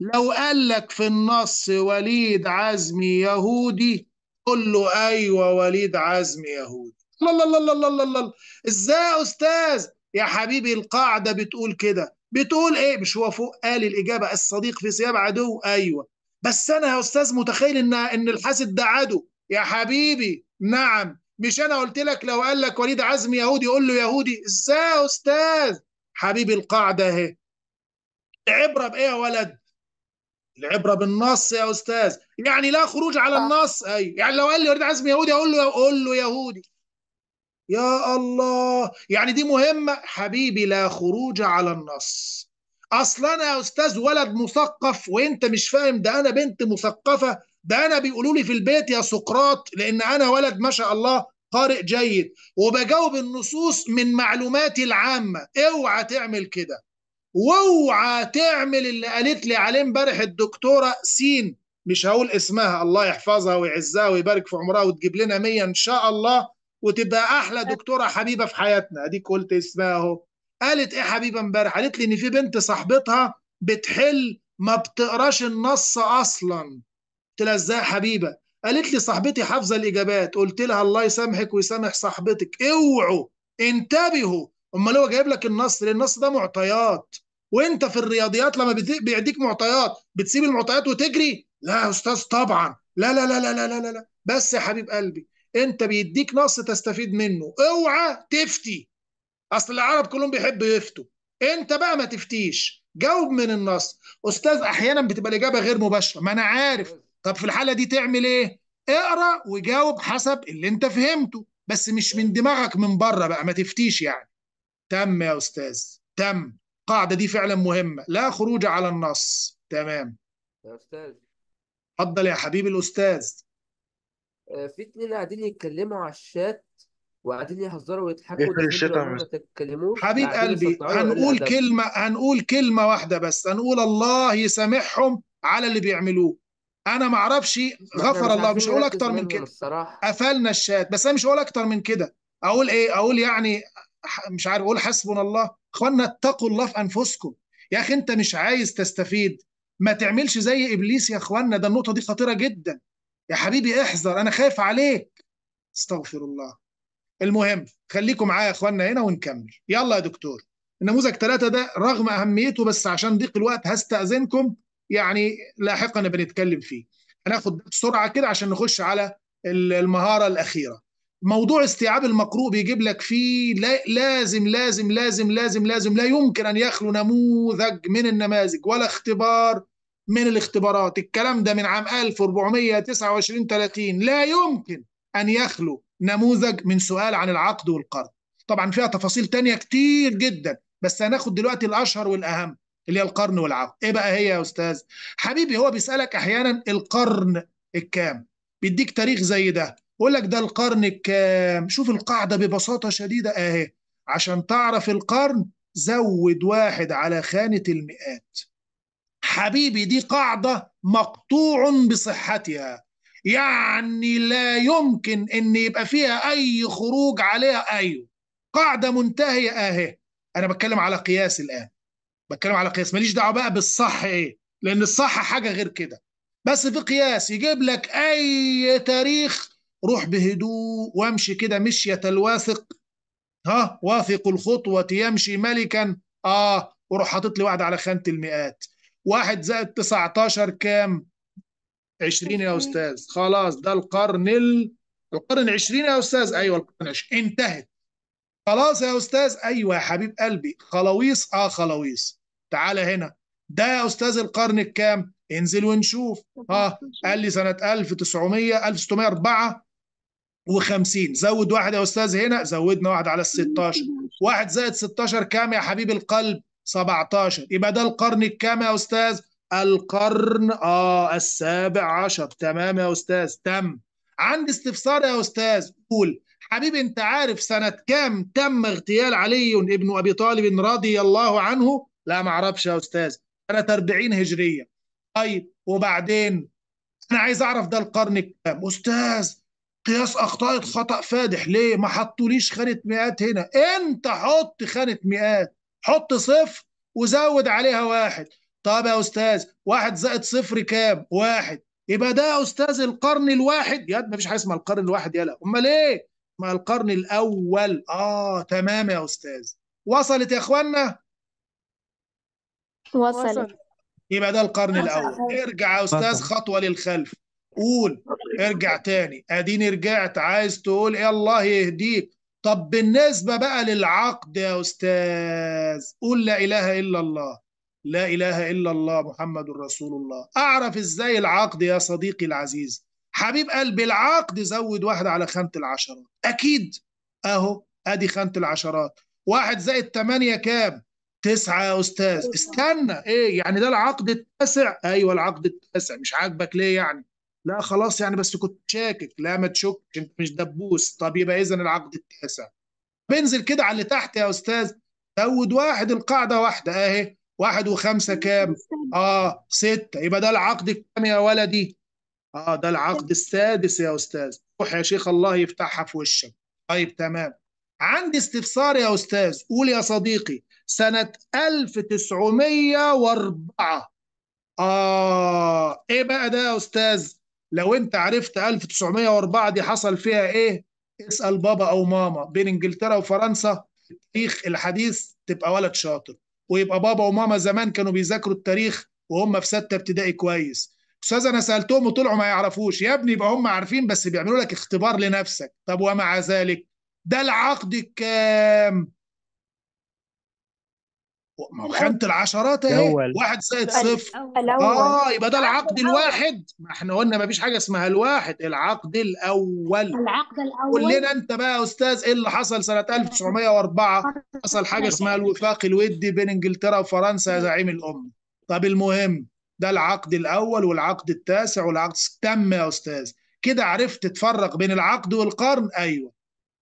لو قال لك في النص وليد عزمي يهودي قول له ايوه وليد عزمي يهودي الله الله الله الله الله الله ازاي يا استاذ يا حبيبي القاعدة بتقول كده بتقول ايه مش هو فوق قال الإجابة الصديق في ثياب عدو أيوة بس أنا يا أستاذ متخيل إن إن الحاسد ده عدو يا حبيبي نعم مش أنا قلت لك لو قال لك وليد عزمي يهودي قول له يهودي إزاي يا أستاذ حبيبي القاعدة أهي العبرة بإيه يا ولد العبرة بالنص يا أستاذ يعني لا خروج على النص أي يعني لو قال لي وليد عزمي يهودي أقول له أقول له يهودي يا الله يعني دي مهمة حبيبي لا خروج على النص أصل أنا يا أستاذ ولد مثقف وأنت مش فاهم ده أنا بنت مثقفة ده أنا بيقولوا لي في البيت يا سقراط لأن أنا ولد ما شاء الله قارئ جيد وبجاوب النصوص من معلوماتي العامة اوعى تعمل كده واوعى تعمل اللي قالت لي عليه امبارح الدكتورة سين مش هقول اسمها الله يحفظها ويعزها ويبارك في عمرها وتجيب لنا مية إن شاء الله وتبقى احلى دكتوره حبيبه في حياتنا اديك قلت اسمها اهو قالت ايه حبيبه امبارح قالت لي ان في بنت صاحبتها بتحل ما بتقراش النص اصلا قلت لها ازاي حبيبه قالت لي صاحبتي حافظه الاجابات قلت لها الله يسامحك ويسامح صاحبتك اوعوا انتبهوا امال هو جايب لك النص لان النص ده معطيات وانت في الرياضيات لما بيديك معطيات بتسيب المعطيات وتجري لا يا استاذ طبعا لا لا لا لا لا لا لا بس يا حبيب قلبي انت بيديك نص تستفيد منه اوعى تفتي اصل العرب كلهم بيحبوا يفتوا انت بقى ما تفتيش جاوب من النص استاذ احيانا بتبقى الاجابه غير مباشره ما انا عارف طب في الحاله دي تعمل ايه اقرا وجاوب حسب اللي انت فهمته بس مش من دماغك من بره بقى ما تفتيش يعني تم يا استاذ تم القاعده دي فعلا مهمه لا خروج على النص تمام يا استاذ اتفضل يا حبيبي الاستاذ آه، في اتنين قاعدين يتكلموا على الشات وقاعدين يهزروا ويضحكوا يخرب الشتاء ما تتكلموش حبيب قاعدين قلبي يسطعوا هنقول الأدب كلمة هنقول كلمة واحدة بس هنقول الله يسامحهم على اللي بيعملوه أنا ما احنا غفر مش الله عارفين مش هقول نركز أكتر من منهم كده الصراحة قفلنا الشات بس أنا مش هقول أكتر من كده أقول إيه أقول يعني مش عارف أقول حسبنا الله إخوانا اتقوا الله في أنفسكم يا أخي أنت مش عايز تستفيد ما تعملش زي إبليس يا إخوانا ده النقطة دي خطيرة جدا يا حبيبي احذر انا خايف عليك استغفر الله المهم خليكم معايا يا اخوانا هنا ونكمل يلا يا دكتور النموذج ثلاثة ده رغم أهميته بس عشان ضيق الوقت هستأذنكم يعني لاحقا بنتكلم فيه هناخد بسرعة كده عشان نخش على المهارة الأخيرة موضوع استيعاب المقروء بيجيب لك فيه لازم لازم لازم لازم لازم لا يمكن أن يخلو نموذج من النماذج ولا اختبار من الاختبارات الكلام ده من عام 1429 30 لا يمكن أن يخلو نموذج من سؤال عن العقد والقرض طبعا فيها تفاصيل تانية كتير جدا بس هناخد دلوقتي الأشهر والأهم اللي هي القرن والعقد ايه بقى هي يا استاذ حبيبي هو بيسالك احيانا القرن الكام بيديك تاريخ زي ده يقول لك ده القرن الكام شوف القاعده ببساطه شديده اهي عشان تعرف القرن زود واحد على خانه المئات حبيبي دي قاعدة مقطوع بصحتها يعني لا يمكن ان يبقى فيها اي خروج عليها ايوه قاعده منتهيه اهي انا بتكلم على قياس الان بتكلم على قياس ماليش دعوه بقى بالصح ايه لان الصح حاجه غير كده بس في قياس يجيب لك اي تاريخ روح بهدوء وامشي كده مشية الواثق ها واثق الخطوة يمشي ملكا اه وروح حاطط لي وعد على خانة المئات 1 زائد 19 كام 20 يا استاذ خلاص ده القرن ال... القرن 20 يا استاذ ايوه القرن 20 انتهت خلاص يا استاذ ايوه يا حبيب قلبي خلاويص اه خلاويص تعالى هنا ده يا استاذ القرن الكام انزل ونشوف اه قال لي سنه 1900 1604 و50 زود واحد يا استاذ هنا زودنا واحد على ال 16 واحد زائد 16 كام يا حبيب القلب 17 يبقى ده القرن الكام يا أستاذ؟ القرن آه السابع عشر تمام يا أستاذ تم عندي استفسار يا أستاذ قول حبيبي أنت عارف سنة كام تم اغتيال علي ابن أبي طالب رضي الله عنه؟ لا ما اعرفش يا أستاذ سنة 40 هجرية طيب وبعدين أنا عايز أعرف ده القرن الكام أستاذ قياس اخطاء خطا فادح ليه ما حطوليش خانه مئات هنا انت حط خانه مئات حط صفر وزود عليها واحد طب يا استاذ واحد زائد صفر كام واحد يبقى ده يا استاذ القرن الواحد يا فيش حاجه اسمها القرن الواحد يلا امال ايه مع القرن الاول اه تمام يا استاذ وصلت يا اخوانا وصلت يبقى ده القرن الاول ارجع يا استاذ خطوه للخلف قول ارجع تاني اديني رجعت عايز تقول ايه الله يهديك طب بالنسبة بقى للعقد يا أستاذ قول لا إله إلا الله لا إله إلا الله محمد رسول الله أعرف إزاي العقد يا صديقي العزيز حبيب قلبي العقد زود واحد على خانة العشرات أكيد أهو أدي خانة العشرات واحد زائد ثمانية كام تسعة يا أستاذ استنى إيه يعني ده العقد التاسع أيوة العقد التاسع مش عاجبك ليه يعني لا خلاص يعني بس كنت شاكك لا ما تشكش انت مش دبوس طب يبقى اذا العقد التاسع بنزل كده على اللي تحت يا استاذ زود واحد القاعده واحده اهي واحد وخمسه كام؟ اه سته يبقى ده العقد الكام يا ولدي؟ اه ده العقد السادس يا استاذ روح يا شيخ الله يفتحها في وشك طيب تمام عندي استفسار يا استاذ قول يا صديقي سنة 1904 آه إيه بقى ده يا أستاذ؟ لو انت عرفت 1904 دي حصل فيها ايه اسال بابا او ماما بين انجلترا وفرنسا التاريخ الحديث تبقى ولد شاطر ويبقى بابا وماما زمان كانوا بيذاكروا التاريخ وهم في سته ابتدائي كويس استاذ انا سالتهم وطلعوا ما يعرفوش يا ابني يبقى هم عارفين بس بيعملوا لك اختبار لنفسك طب ومع ذلك ده العقد الكام خانه العشرات اهي واحد زائد صفر اه يبقى ده العقد الواحد ما احنا قلنا ما فيش حاجه اسمها الواحد العقد الاول العقد الاول قول لنا انت بقى يا استاذ ايه اللي حصل سنه 1904 حصل حاجه اسمها الوفاق الودي بين انجلترا وفرنسا يا زعيم الامه طب المهم ده العقد الاول والعقد التاسع والعقد تم يا استاذ كده عرفت تفرق بين العقد والقرن ايوه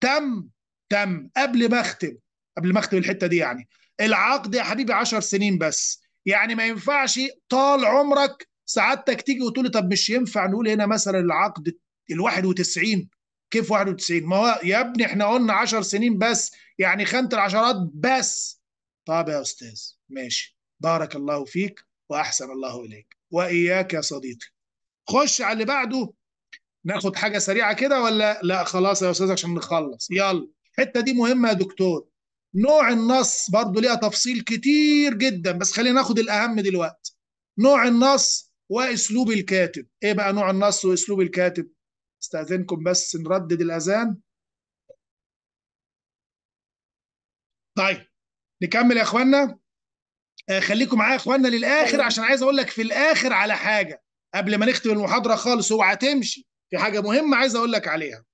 تم تم قبل ما اختم قبل ما اختم الحته دي يعني العقد يا حبيبي 10 سنين بس يعني ما ينفعش طال عمرك سعادتك تيجي وتقول لي طب مش ينفع نقول هنا مثلا العقد ال 91 كيف 91 ما هو يا ابني احنا قلنا 10 سنين بس يعني خانه العشرات بس طب يا استاذ ماشي بارك الله فيك واحسن الله اليك واياك يا صديقي خش على اللي بعده ناخد حاجه سريعه كده ولا لا خلاص يا استاذ عشان نخلص يلا الحته دي مهمه يا دكتور نوع النص برضو ليها تفصيل كتير جدا بس خلينا ناخد الأهم دلوقتي نوع النص وأسلوب الكاتب إيه بقى نوع النص وأسلوب الكاتب استأذنكم بس نردد الأذان طيب نكمل يا اخوانا آه، خليكم معايا يا اخوانا للاخر عشان عايز اقول لك في الاخر على حاجه قبل ما نختم المحاضره خالص اوعى تمشي في حاجه مهمه عايز اقول لك عليها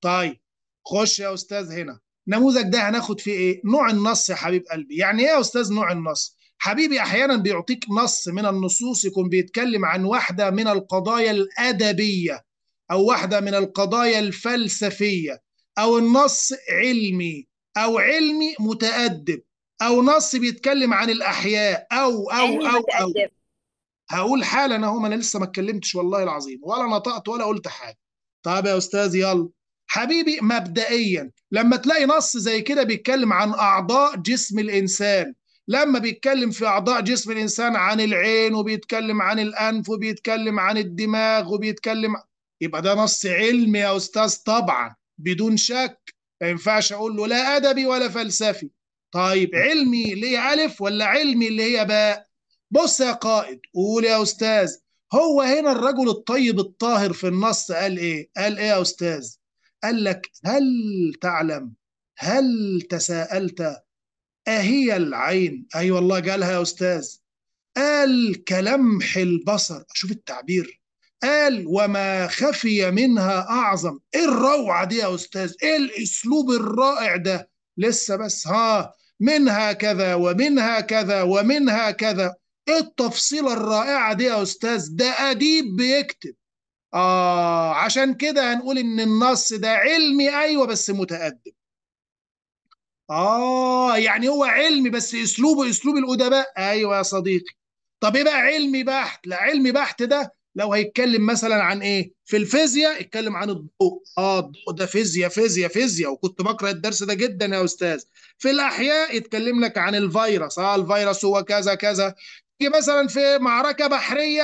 طيب خش يا استاذ هنا النموذج ده هناخد فيه ايه؟ نوع النص يا حبيب قلبي، يعني ايه يا استاذ نوع النص؟ حبيبي احيانا بيعطيك نص من النصوص يكون بيتكلم عن واحده من القضايا الادبيه او واحده من القضايا الفلسفيه او النص علمي او علمي متادب او نص بيتكلم عن الاحياء او او او, أو. هقول حالا اهو ما انا لسه ما اتكلمتش والله العظيم ولا نطقت ولا قلت حاجه طب يا استاذ يلا حبيبي مبدئيا لما تلاقي نص زي كده بيتكلم عن اعضاء جسم الانسان لما بيتكلم في اعضاء جسم الانسان عن العين وبيتكلم عن الانف وبيتكلم عن الدماغ وبيتكلم يبقى ده نص علمي يا استاذ طبعا بدون شك ما ينفعش اقول له لا ادبي ولا فلسفي طيب علمي اللي هي الف ولا علمي اللي هي باء بص يا قائد قول يا استاذ هو هنا الرجل الطيب الطاهر في النص قال ايه قال ايه يا استاذ قال لك هل تعلم هل تساءلت أهي العين أي أيوة والله قالها يا أستاذ قال كلمح البصر أشوف التعبير قال وما خفي منها أعظم إيه الروعة دي يا أستاذ إيه الأسلوب الرائع ده لسه بس ها منها كذا ومنها كذا ومنها كذا إيه التفصيلة الرائعة دي يا أستاذ ده أديب بيكتب آه عشان كده هنقول إن النص ده علمي أيوه بس متقدم آه يعني هو علمي بس أسلوبه أسلوب الأدباء أيوه يا صديقي طب إيه بقى علمي بحت لا علمي بحت ده لو هيتكلم مثلا عن ايه في الفيزياء اتكلم عن الضوء اه الضوء ده فيزياء فيزياء فيزياء وكنت بكره الدرس ده جدا يا استاذ في الاحياء يتكلم لك عن الفيروس اه الفيروس هو كذا كذا مثلا في معركه بحريه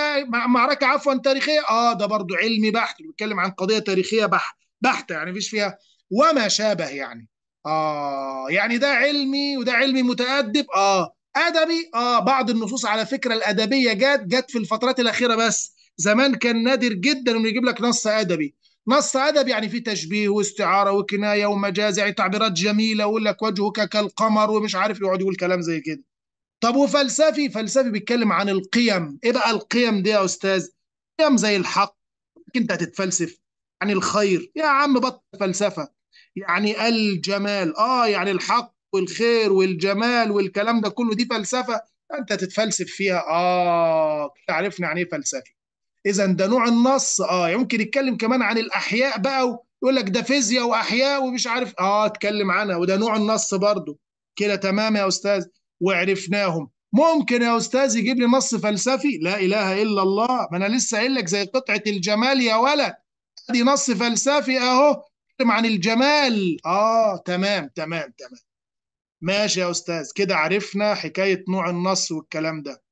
معركه عفوا تاريخيه اه ده برضو علمي بحت بيتكلم عن قضيه تاريخيه بحت بحته يعني مفيش فيها وما شابه يعني اه يعني ده علمي وده علمي متادب اه ادبي اه بعض النصوص على فكره الادبيه جت جت في الفترات الاخيره بس زمان كان نادر جدا انه يجيب لك نص ادبي نص ادب يعني فيه تشبيه واستعاره وكنايه ومجاز يعني تعبيرات جميله ويقول لك وجهك كالقمر ومش عارف يقعد يقول كلام زي كده طب وفلسفي فلسفي بيتكلم عن القيم ايه بقى القيم دي يا استاذ قيم زي الحق انت هتتفلسف عن يعني الخير يا عم بطل فلسفه يعني الجمال اه يعني الحق والخير والجمال والكلام ده كله دي فلسفه انت تتفلسف فيها اه عرفنا يعني ايه فلسفي اذا ده نوع النص اه يمكن يتكلم كمان عن الاحياء بقى ويقول لك ده فيزياء واحياء ومش عارف اه اتكلم عنها وده نوع النص برضه كده تمام يا استاذ وعرفناهم ممكن يا استاذ يجيب لي نص فلسفي لا اله الا الله ما انا لسه قايل لك زي قطعه الجمال يا ولد ادي نص فلسفي اهو عن الجمال اه تمام تمام تمام ماشي يا استاذ كده عرفنا حكايه نوع النص والكلام ده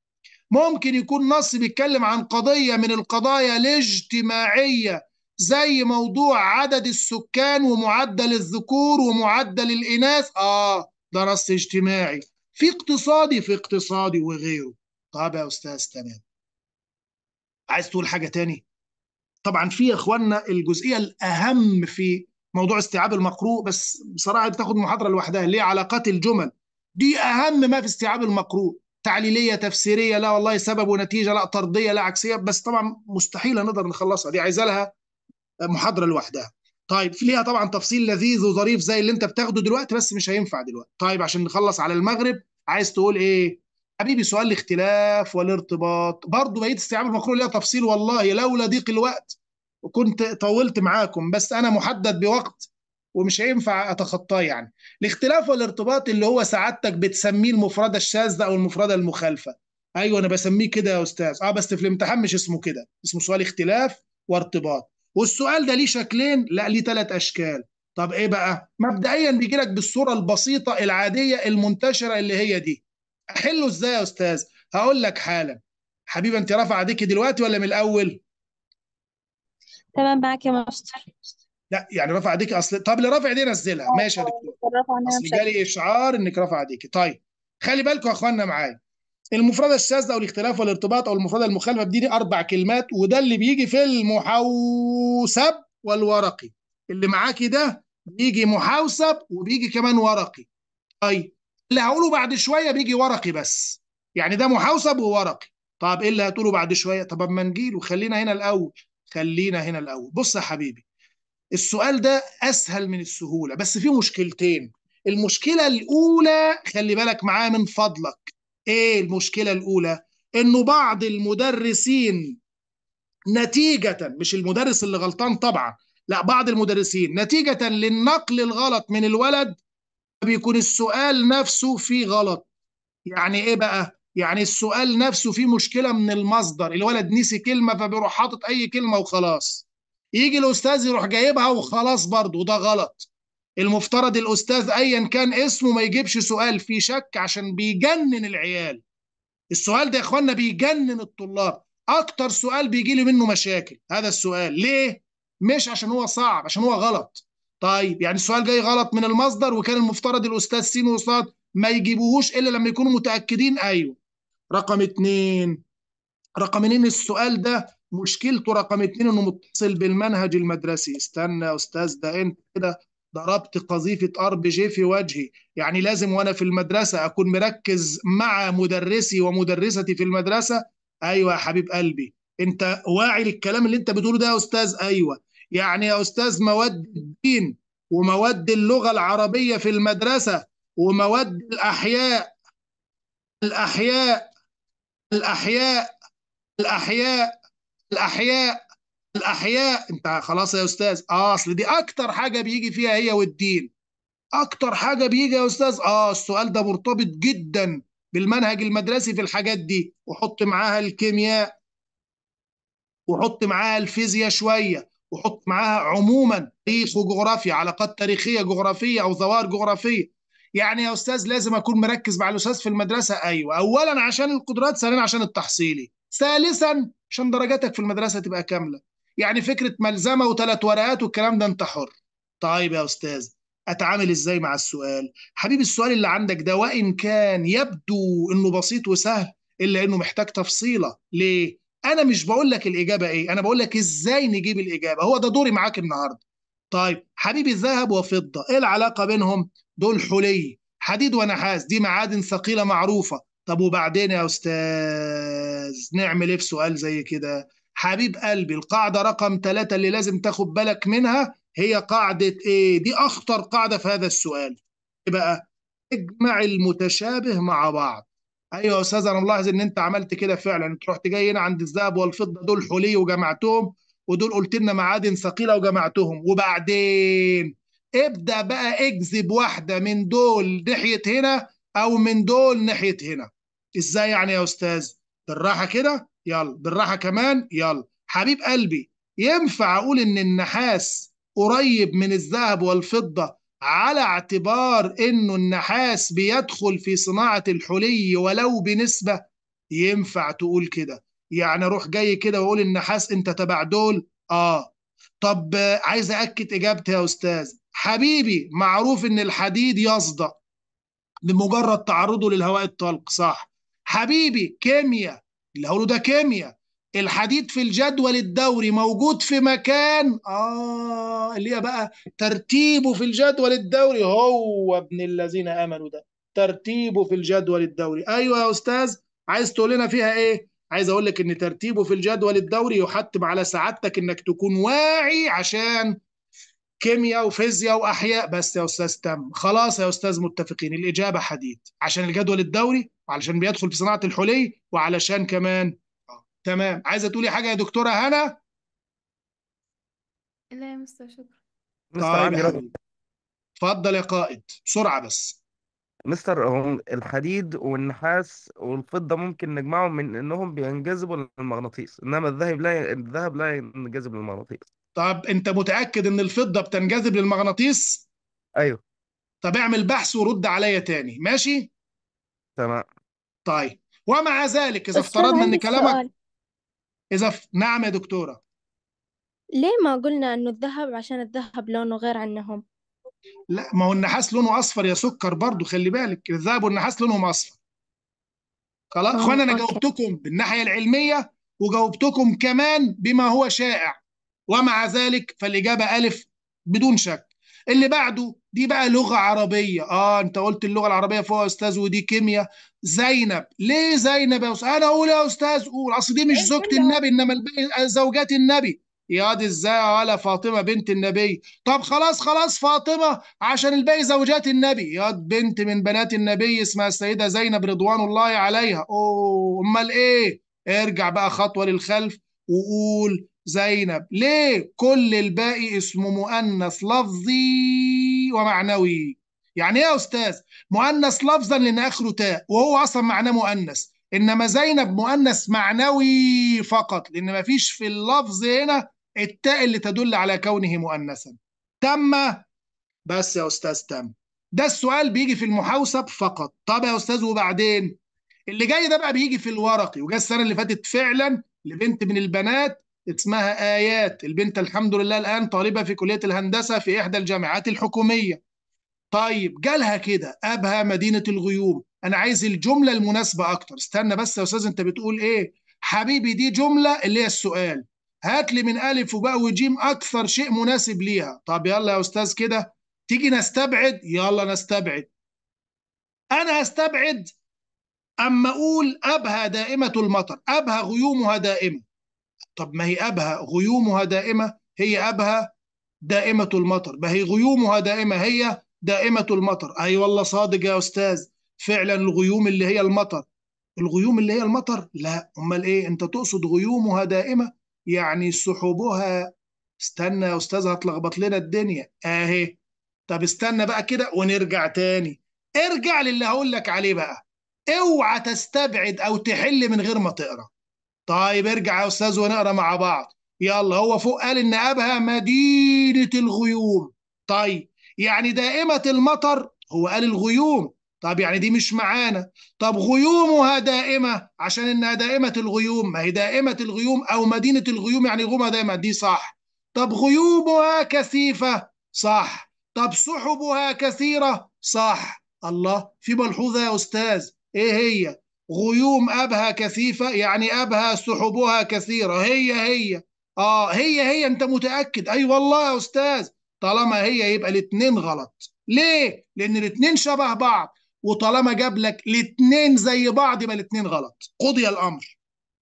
ممكن يكون نص بيتكلم عن قضيه من القضايا الاجتماعيه زي موضوع عدد السكان ومعدل الذكور ومعدل الاناث اه ده نص اجتماعي في اقتصادي في اقتصادي وغيره طب يا استاذ تمام عايز تقول حاجه تاني طبعا في يا اخواننا الجزئيه الاهم في موضوع استيعاب المقروء بس بصراحه بتاخد محاضره لوحدها ليه علاقات الجمل دي اهم ما في استيعاب المقروء تعليليه تفسيريه لا والله سبب ونتيجه لا طرديه لا عكسيه بس طبعا مستحيل نقدر نخلصها دي عايزه لها محاضره لوحدها طيب ليها طبعا تفصيل لذيذ وظريف زي اللي انت بتاخده دلوقتي بس مش هينفع دلوقتي طيب عشان نخلص على المغرب عايز تقول ايه حبيبي سؤال الاختلاف والارتباط برضه بقيه استيعاب المقرون ليها تفصيل والله لولا ضيق الوقت وكنت طولت معاكم بس انا محدد بوقت ومش هينفع اتخطاه يعني الاختلاف والارتباط اللي هو سعادتك بتسميه المفردة الشاذة او المفردة المخالفة ايوه انا بسميه كده يا استاذ اه بس في الامتحان مش اسمه كده اسمه سؤال اختلاف وارتباط والسؤال ده ليه شكلين لا ليه ثلاث اشكال طب ايه بقى مبدئيا بيجي لك بالصوره البسيطه العاديه المنتشره اللي هي دي احله ازاي يا استاذ هقول لك حالا حبيبه انت رفع ايديكي دلوقتي ولا من الاول تمام معاك يا مستر لا يعني رفع ايديكي اصل طب اللي رافع ايديه نزلها ماشي يا دكتور اصل جالي اشعار انك رافع ايديكي طيب خلي بالكم يا اخوانا معايا المفردة الشاذة أو الاختلاف والارتباط أو المفردة المخالفة بدي أربع كلمات وده اللي بيجي في المحوسب والورقي اللي معاكي ده بيجي محوسب وبيجي كمان ورقي طيب اللي هقوله بعد شوية بيجي ورقي بس يعني ده محوسب وورقي طب ايه اللي هتقوله بعد شويه طب اما نجيل خلينا هنا الاول خلينا هنا الاول بص يا حبيبي السؤال ده اسهل من السهوله بس فيه مشكلتين المشكله الاولى خلي بالك معاها من فضلك ايه المشكله الاولى انه بعض المدرسين نتيجه مش المدرس اللي غلطان طبعا لا بعض المدرسين نتيجه للنقل الغلط من الولد بيكون السؤال نفسه فيه غلط يعني ايه بقى يعني السؤال نفسه فيه مشكله من المصدر الولد نسي كلمه فبيروح حاطط اي كلمه وخلاص يجي الاستاذ يروح جايبها وخلاص برضه ده غلط المفترض الاستاذ ايا كان اسمه ما يجيبش سؤال في شك عشان بيجنن العيال السؤال ده يا اخوانا بيجنن الطلاب اكتر سؤال بيجي لي منه مشاكل هذا السؤال ليه مش عشان هو صعب عشان هو غلط طيب يعني السؤال جاي غلط من المصدر وكان المفترض الاستاذ سين وصاد ما يجيبوهوش الا لما يكونوا متاكدين ايوه رقم اتنين رقم اتنين السؤال ده مشكلته رقم اتنين انه متصل بالمنهج المدرسي استنى يا استاذ ده انت كده ضربت قذيفة ار بي جي في وجهي يعني لازم وانا في المدرسة اكون مركز مع مدرسي ومدرستي في المدرسة ايوه يا حبيب قلبي انت واعي للكلام اللي انت بتقوله ده يا استاذ ايوه يعني يا استاذ مواد الدين ومواد اللغة العربية في المدرسة ومواد الاحياء الاحياء الاحياء الاحياء الاحياء الاحياء انت خلاص يا استاذ اه اصل دي اكتر حاجه بيجي فيها هي والدين اكتر حاجه بيجي يا استاذ اه السؤال ده مرتبط جدا بالمنهج المدرسي في الحاجات دي وحط معاها الكيمياء وحط معاها الفيزياء شويه وحط معاها عموما تاريخ وجغرافيا علاقات تاريخيه جغرافيه او ظواهر جغرافيه يعني يا استاذ لازم اكون مركز مع الاستاذ في المدرسه ايوه اولا عشان القدرات ثانيا عشان التحصيلي ثالثا عشان درجاتك في المدرسه تبقى كامله يعني فكره ملزمه وثلاث ورقات والكلام ده انت حر طيب يا استاذ اتعامل ازاي مع السؤال حبيبي السؤال اللي عندك ده وان كان يبدو انه بسيط وسهل الا انه محتاج تفصيله ليه انا مش بقول لك الاجابه ايه انا بقول لك ازاي نجيب الاجابه هو ده دوري معاك النهارده طيب حبيبي ذهب وفضه ايه العلاقه بينهم دول حلي حديد ونحاس دي معادن ثقيله معروفه طب وبعدين يا استاذ نعمل ايه في سؤال زي كده حبيب قلبي القاعدة رقم ثلاثة اللي لازم تاخد بالك منها هي قاعدة ايه دي أخطر قاعدة في هذا السؤال إيه بقى اجمع المتشابه مع بعض ايوه يا استاذ انا ملاحظ ان انت عملت كده فعلا انت رحت جاي هنا عند الذهب والفضه دول حلي وجمعتهم ودول قلت لنا معادن ثقيله وجمعتهم وبعدين ابدا بقى اجذب واحده من دول ناحيه هنا او من دول ناحيه هنا ازاي يعني يا استاذ بالراحه كده يلا بالراحه كمان يلا حبيب قلبي ينفع اقول ان النحاس قريب من الذهب والفضه على اعتبار انه النحاس بيدخل في صناعه الحلي ولو بنسبه ينفع تقول كده يعني اروح جاي كده واقول النحاس انت تبع دول اه طب عايز اكد اجابتي يا استاذ حبيبي معروف ان الحديد يصدأ بمجرد تعرضه للهواء الطلق صح حبيبي كيمياء اللي هقوله ده كيمياء الحديد في الجدول الدوري موجود في مكان اه اللي هي بقى ترتيبه في الجدول الدوري هو ابن الذين امنوا ده ترتيبه في الجدول الدوري ايوه يا استاذ عايز تقول لنا فيها ايه عايز اقول لك ان ترتيبه في الجدول الدوري يحتم على سعادتك انك تكون واعي عشان كيمياء وفيزياء واحياء بس يا استاذ تم خلاص يا استاذ متفقين الاجابه حديد عشان الجدول الدوري وعلشان بيدخل في صناعه الحلي وعلشان كمان آه. تمام عايزه تقولي حاجه يا دكتوره هنا لا يا مستر شكرا طيب يا اتفضل يا قائد بسرعه بس مستر الحديد والنحاس والفضة ممكن نجمعهم من انهم بينجذبوا للمغناطيس انما الذهب لا الذهب لا ينجذب للمغناطيس طب انت متاكد ان الفضه بتنجذب للمغناطيس ايوه طب اعمل بحث ورد عليا تاني ماشي تمام طيب ومع ذلك اذا افترضنا ان كلامك اذا ف... نعم يا دكتوره ليه ما قلنا إنه الذهب عشان الذهب لونه غير عنهم لا ما هو النحاس لونه اصفر يا سكر برضو خلي بالك الذهب والنحاس لونهم اصفر خلاص اخوانا انا جاوبتكم بالناحيه العلميه وجاوبتكم كمان بما هو شائع ومع ذلك فالاجابه الف بدون شك اللي بعده دي بقى لغه عربيه اه انت قلت اللغه العربيه يا استاذ ودي كيمياء زينب ليه زينب يا استاذ انا اقول يا استاذ قول اصل دي مش إيه زوجة النبي انما زوجات النبي يا دي ازاي ولا فاطمه بنت النبي طب خلاص خلاص فاطمه عشان الباقي زوجات النبي يا بنت من بنات النبي اسمها السيده زينب رضوان الله عليها اوه امال ايه ارجع بقى خطوه للخلف وقول زينب ليه كل الباقي اسمه مؤنث لفظي ومعنوي يعني ايه يا استاذ مؤنث لفظا لان اخره تاء وهو اصلا معناه مؤنث انما زينب مؤنث معنوي فقط لان ما فيش في اللفظ هنا التاء اللي تدل على كونه مؤنثا تم بس يا استاذ تم ده السؤال بيجي في المحاسب فقط طب يا استاذ وبعدين اللي جاي ده بقى بيجي في الورقي وجاي السنه اللي فاتت فعلا لبنت من البنات اسمها آيات البنت الحمد لله الآن طالبة في كلية الهندسة في إحدى الجامعات الحكومية طيب جالها كده أبها مدينة الغيوم أنا عايز الجملة المناسبة أكتر استنى بس يا أستاذ أنت بتقول إيه حبيبي دي جملة اللي هي السؤال هات لي من ألف وباء وجيم أكثر شيء مناسب ليها طب يلا يا أستاذ كده تيجي نستبعد يلا نستبعد أنا أستبعد أما أقول أبها دائمة المطر أبها غيومها دائمة طب ما هي أبها غيومها دائمة هي أبها دائمة المطر ما هي غيومها دائمة هي دائمة المطر أي أيوة والله صادق يا أستاذ فعلا الغيوم اللي هي المطر الغيوم اللي هي المطر لا أمال إيه أنت تقصد غيومها دائمة يعني سحوبها استنى يا أستاذ هتلخبط لنا الدنيا أهي طب استنى بقى كده ونرجع تاني ارجع للي هقول لك عليه بقى اوعى تستبعد او تحل من غير ما تقرا طيب ارجع يا استاذ ونقرا مع بعض يلا هو فوق قال ان ابها مدينه الغيوم طيب يعني دائمه المطر هو قال الغيوم طب يعني دي مش معانا طب غيومها دائمه عشان انها دائمه الغيوم ما هي دائمه الغيوم او مدينه الغيوم يعني غيومها دائمه دي صح طب غيومها كثيفه صح طب سحبها كثيره صح الله في ملحوظه يا استاذ ايه هي غيوم أبها كثيفة يعني أبها سحبها كثيرة هي هي آه هي هي أنت متأكد أي أيوة والله يا أستاذ طالما هي يبقى الاتنين غلط ليه؟ لأن الاتنين شبه بعض وطالما جاب لك الاتنين زي بعض يبقى الاتنين غلط قضي الأمر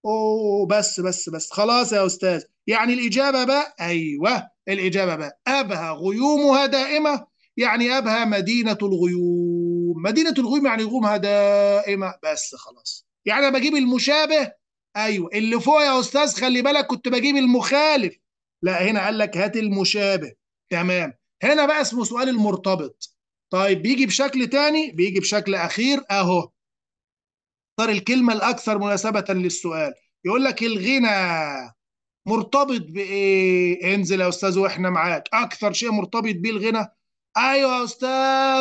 أوه بس بس بس خلاص يا أستاذ يعني الإجابة بقى أيوه الإجابة بقى أبها غيومها دائمة يعني أبها مدينة الغيوم الغوم مدينة الغوم يعني غومها دائمة بس خلاص يعني أنا بجيب المشابه أيوة اللي فوق يا أستاذ خلي بالك كنت بجيب المخالف لا هنا قال لك هات المشابه تمام هنا بقى اسمه سؤال المرتبط طيب بيجي بشكل تاني بيجي بشكل أخير أهو اختار الكلمة الأكثر مناسبة للسؤال يقول لك الغنى مرتبط بإيه؟ انزل يا أستاذ وإحنا معاك أكثر شيء مرتبط بيه الغنى ايوه يا استاذ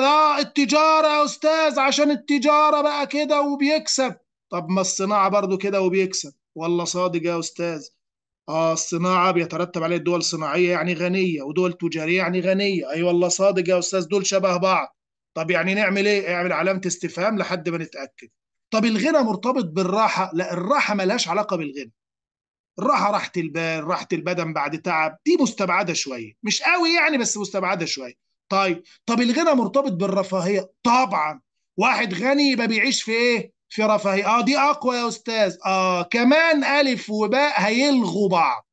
اه التجاره يا استاذ عشان التجاره بقى كده وبيكسب طب ما الصناعه برضو كده وبيكسب والله صادق يا استاذ اه الصناعه بيترتب عليها دول صناعيه يعني غنيه ودول تجاريه يعني غنيه اي أيوة والله صادق يا استاذ دول شبه بعض طب يعني نعمل ايه اعمل علامه استفهام لحد ما نتاكد طب الغنى مرتبط بالراحه لا الراحه ملهاش علاقه بالغنى الراحه راحه البال راحه البدن بعد تعب دي مستبعده شويه مش قوي يعني بس مستبعده شويه طيب طب الغنى مرتبط بالرفاهيه طبعا واحد غني يبقى بيعيش في ايه في رفاهيه اه دي اقوى يا استاذ اه كمان الف وباء هيلغوا بعض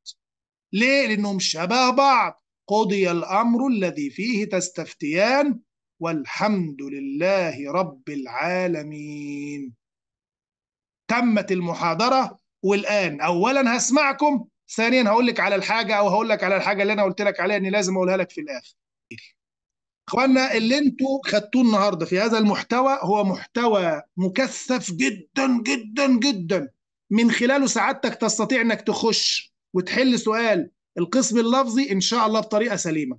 ليه لانهم شبه بعض قضي الامر الذي فيه تستفتيان والحمد لله رب العالمين تمت المحاضره والان اولا هسمعكم ثانيا هقول لك على الحاجه او هقول لك على الحاجه اللي انا قلت لك عليها اني لازم اقولها لك في الاخر اخوانا اللي انتوا خدتوه النهارده في هذا المحتوى هو محتوى مكثف جدا جدا جدا من خلاله سعادتك تستطيع انك تخش وتحل سؤال القسم اللفظي ان شاء الله بطريقه سليمه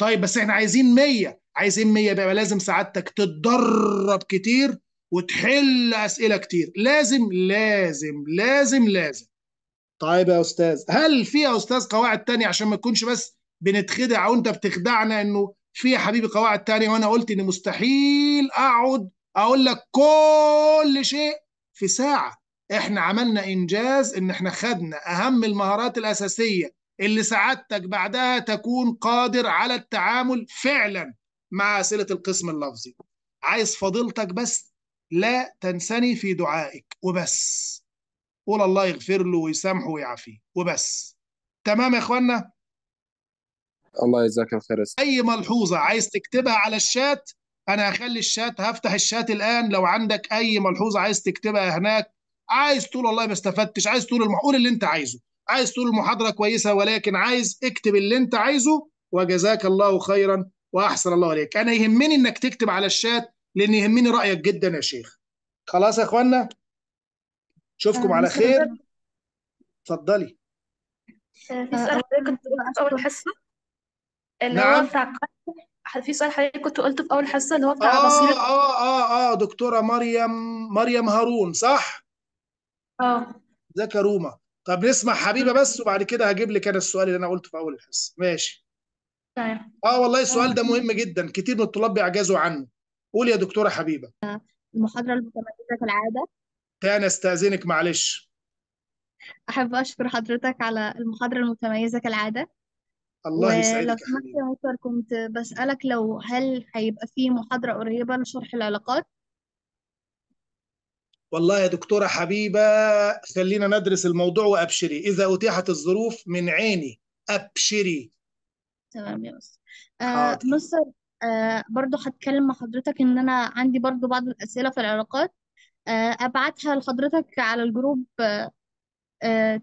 طيب بس احنا عايزين 100 عايزين 100 بقى لازم سعادتك تتدرب كتير وتحل اسئله كتير لازم لازم لازم لازم طيب يا استاذ هل في يا استاذ قواعد تانية عشان ما تكونش بس بنتخدع وانت بتخدعنا انه في يا حبيبي قواعد تانية وانا قلت ان مستحيل اقعد اقول لك كل شيء في ساعه احنا عملنا انجاز ان احنا خدنا اهم المهارات الاساسيه اللي سعادتك بعدها تكون قادر على التعامل فعلا مع اسئله القسم اللفظي عايز فضيلتك بس لا تنسني في دعائك وبس قول الله يغفر له ويسامحه ويعافيه وبس تمام يا اخوانا الله يجزاك الخير اي ملحوظه عايز تكتبها على الشات انا هخلي الشات هفتح الشات الان لو عندك اي ملحوظه عايز تكتبها هناك عايز تقول والله ما استفدتش عايز تقول المحقول اللي انت عايزه عايز تقول المحاضره كويسه ولكن عايز اكتب اللي انت عايزه وجزاك الله خيرا واحسن الله عليك انا يهمني انك تكتب على الشات لان يهمني رايك جدا يا شيخ خلاص يا اخوانا اشوفكم على خير اتفضلي أه، أه، أه، اول حصه اللي هو نعم بتاع في سؤال حضرتك كنت قلته في أول حصة اللي هو بتاع آه بصيرة آه آه آه دكتورة مريم مريم هارون صح؟ اه ذاك روما طب نسمع حبيبة بس وبعد كده هجيب لك أنا السؤال اللي أنا قلته في أول الحصة ماشي تمام آه والله السؤال ده مهم جدا كتير من الطلاب بيعجزوا عنه قول يا دكتورة حبيبة آه، المحاضرة المتميزة كالعادة تاني أستأذنك معلش أحب أشكر حضرتك على المحاضرة المتميزة كالعادة الله يسعدك ولو سمحت يا مصر كنت بسألك لو هل هيبقى في محاضرة قريبة لشرح العلاقات؟ والله يا دكتورة حبيبة خلينا ندرس الموضوع وأبشري إذا أتيحت الظروف من عيني أبشري تمام يا مصر آه مصر آه، برضو هتكلم مع حضرتك إن أنا عندي برضو بعض الأسئلة في العلاقات آه، أبعتها لحضرتك على الجروب آه آه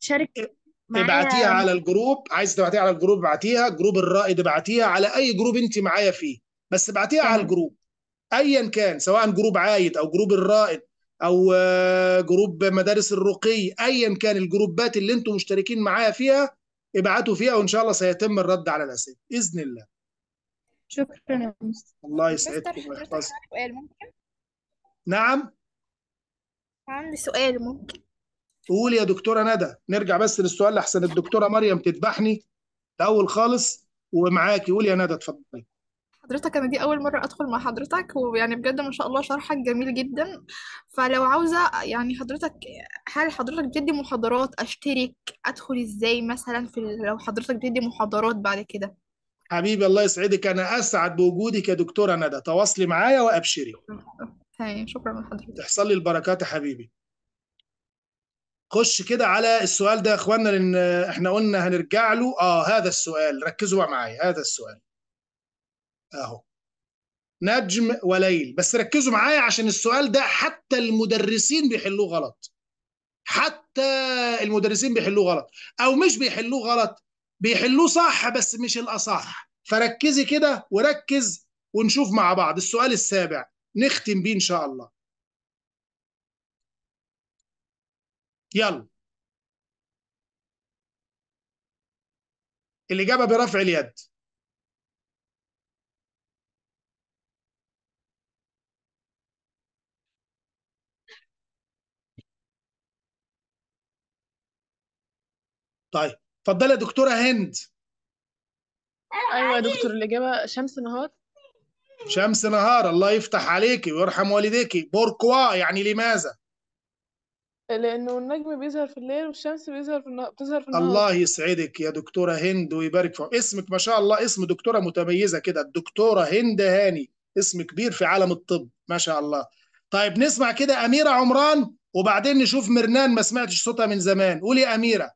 تشارك إيه، معايا ابعتيها يعني. على الجروب عايز تبعتيها على الجروب ابعتيها جروب الرائد ابعتيها على اي جروب انت معايا فيه بس ابعتيها على الجروب ايا كان سواء جروب عايد او جروب الرائد او آه، جروب مدارس الرقي ايا كان الجروبات اللي انتم مشتركين معايا فيها ابعتوا فيها وان شاء الله سيتم الرد على الاسئله باذن الله شكرا يا مستر الله يسعدكم ويحفظكم سؤال ممكن نعم عندي سؤال ممكن تقول يا دكتوره ندى نرجع بس للسؤال لحسن الدكتوره مريم تذبحني الاول خالص ومعاكي قول يا ندى اتفضلي حضرتك انا دي اول مره ادخل مع حضرتك ويعني بجد ما شاء الله شرحك جميل جدا فلو عاوزه يعني حضرتك هل حضرتك بتدي محاضرات اشترك ادخل ازاي مثلا في لو حضرتك بتدي محاضرات بعد كده حبيبي الله يسعدك انا اسعد بوجودك يا دكتوره ندى تواصلي معايا وابشري تمام شكرا لحضرتك تحصل لي البركات يا حبيبي خش كده على السؤال ده يا اخوانا لان احنا قلنا هنرجع له اه هذا السؤال ركزوا بقى معايا هذا السؤال اهو نجم وليل بس ركزوا معايا عشان السؤال ده حتى المدرسين بيحلوه غلط حتى المدرسين بيحلوه غلط او مش بيحلوه غلط بيحلوه صح بس مش الاصح فركزي كده وركز ونشوف مع بعض السؤال السابع نختم بيه ان شاء الله يلا الإجابة برفع اليد طيب اتفضلي يا دكتورة هند ايوه يا دكتور الاجابه شمس نهار شمس نهار الله يفتح عليكي ويرحم والديكي بوركوا يعني لماذا لأنه النجم بيظهر في الليل والشمس بيظهر في النهار بتظهر في النهار الله يسعدك يا دكتورة هند ويبارك في اسمك ما شاء الله اسم دكتورة متميزة كده الدكتورة هند هاني اسم كبير في عالم الطب ما شاء الله طيب نسمع كده أميرة عمران وبعدين نشوف مرنان ما سمعتش صوتها من زمان قولي أميرة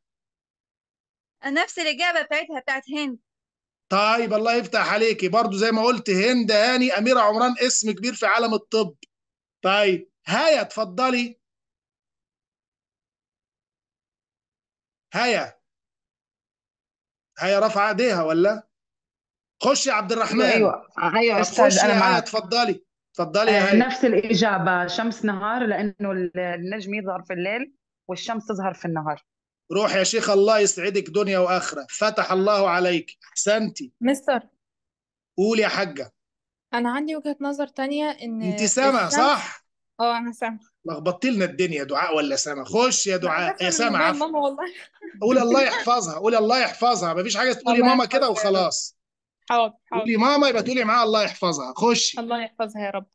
نفس الإجابة بتاعتها بتاعت هند طيب الله يفتح عليكي برضو زي ما قلت هند هاني أميرة عمران اسم كبير في عالم الطب طيب هيا اتفضلي هيا هيا رفع ايديها ولا خش يا عبد الرحمن ايوه ايوه استاذ انا معك اتفضلي اتفضلي يا آه، هيا نفس الاجابه شمس نهار لانه النجم يظهر في الليل والشمس تظهر في النهار روح يا شيخ الله يسعدك دنيا واخره فتح الله عليك احسنتي مستر قول يا حاجه انا عندي وجهه نظر تانية ان انت سامع صح اه انا سامع لخبطتي لنا الدنيا دعاء ولا سامع خش يا دعاء يا سامع عفوا ماما والله قولي الله يحفظها قولي الله يحفظها مفيش حاجه تقولي ماما كده وخلاص حاضر حاضر قولي ماما يبقى تقولي معاها الله يحفظها خشي الله يحفظها يا رب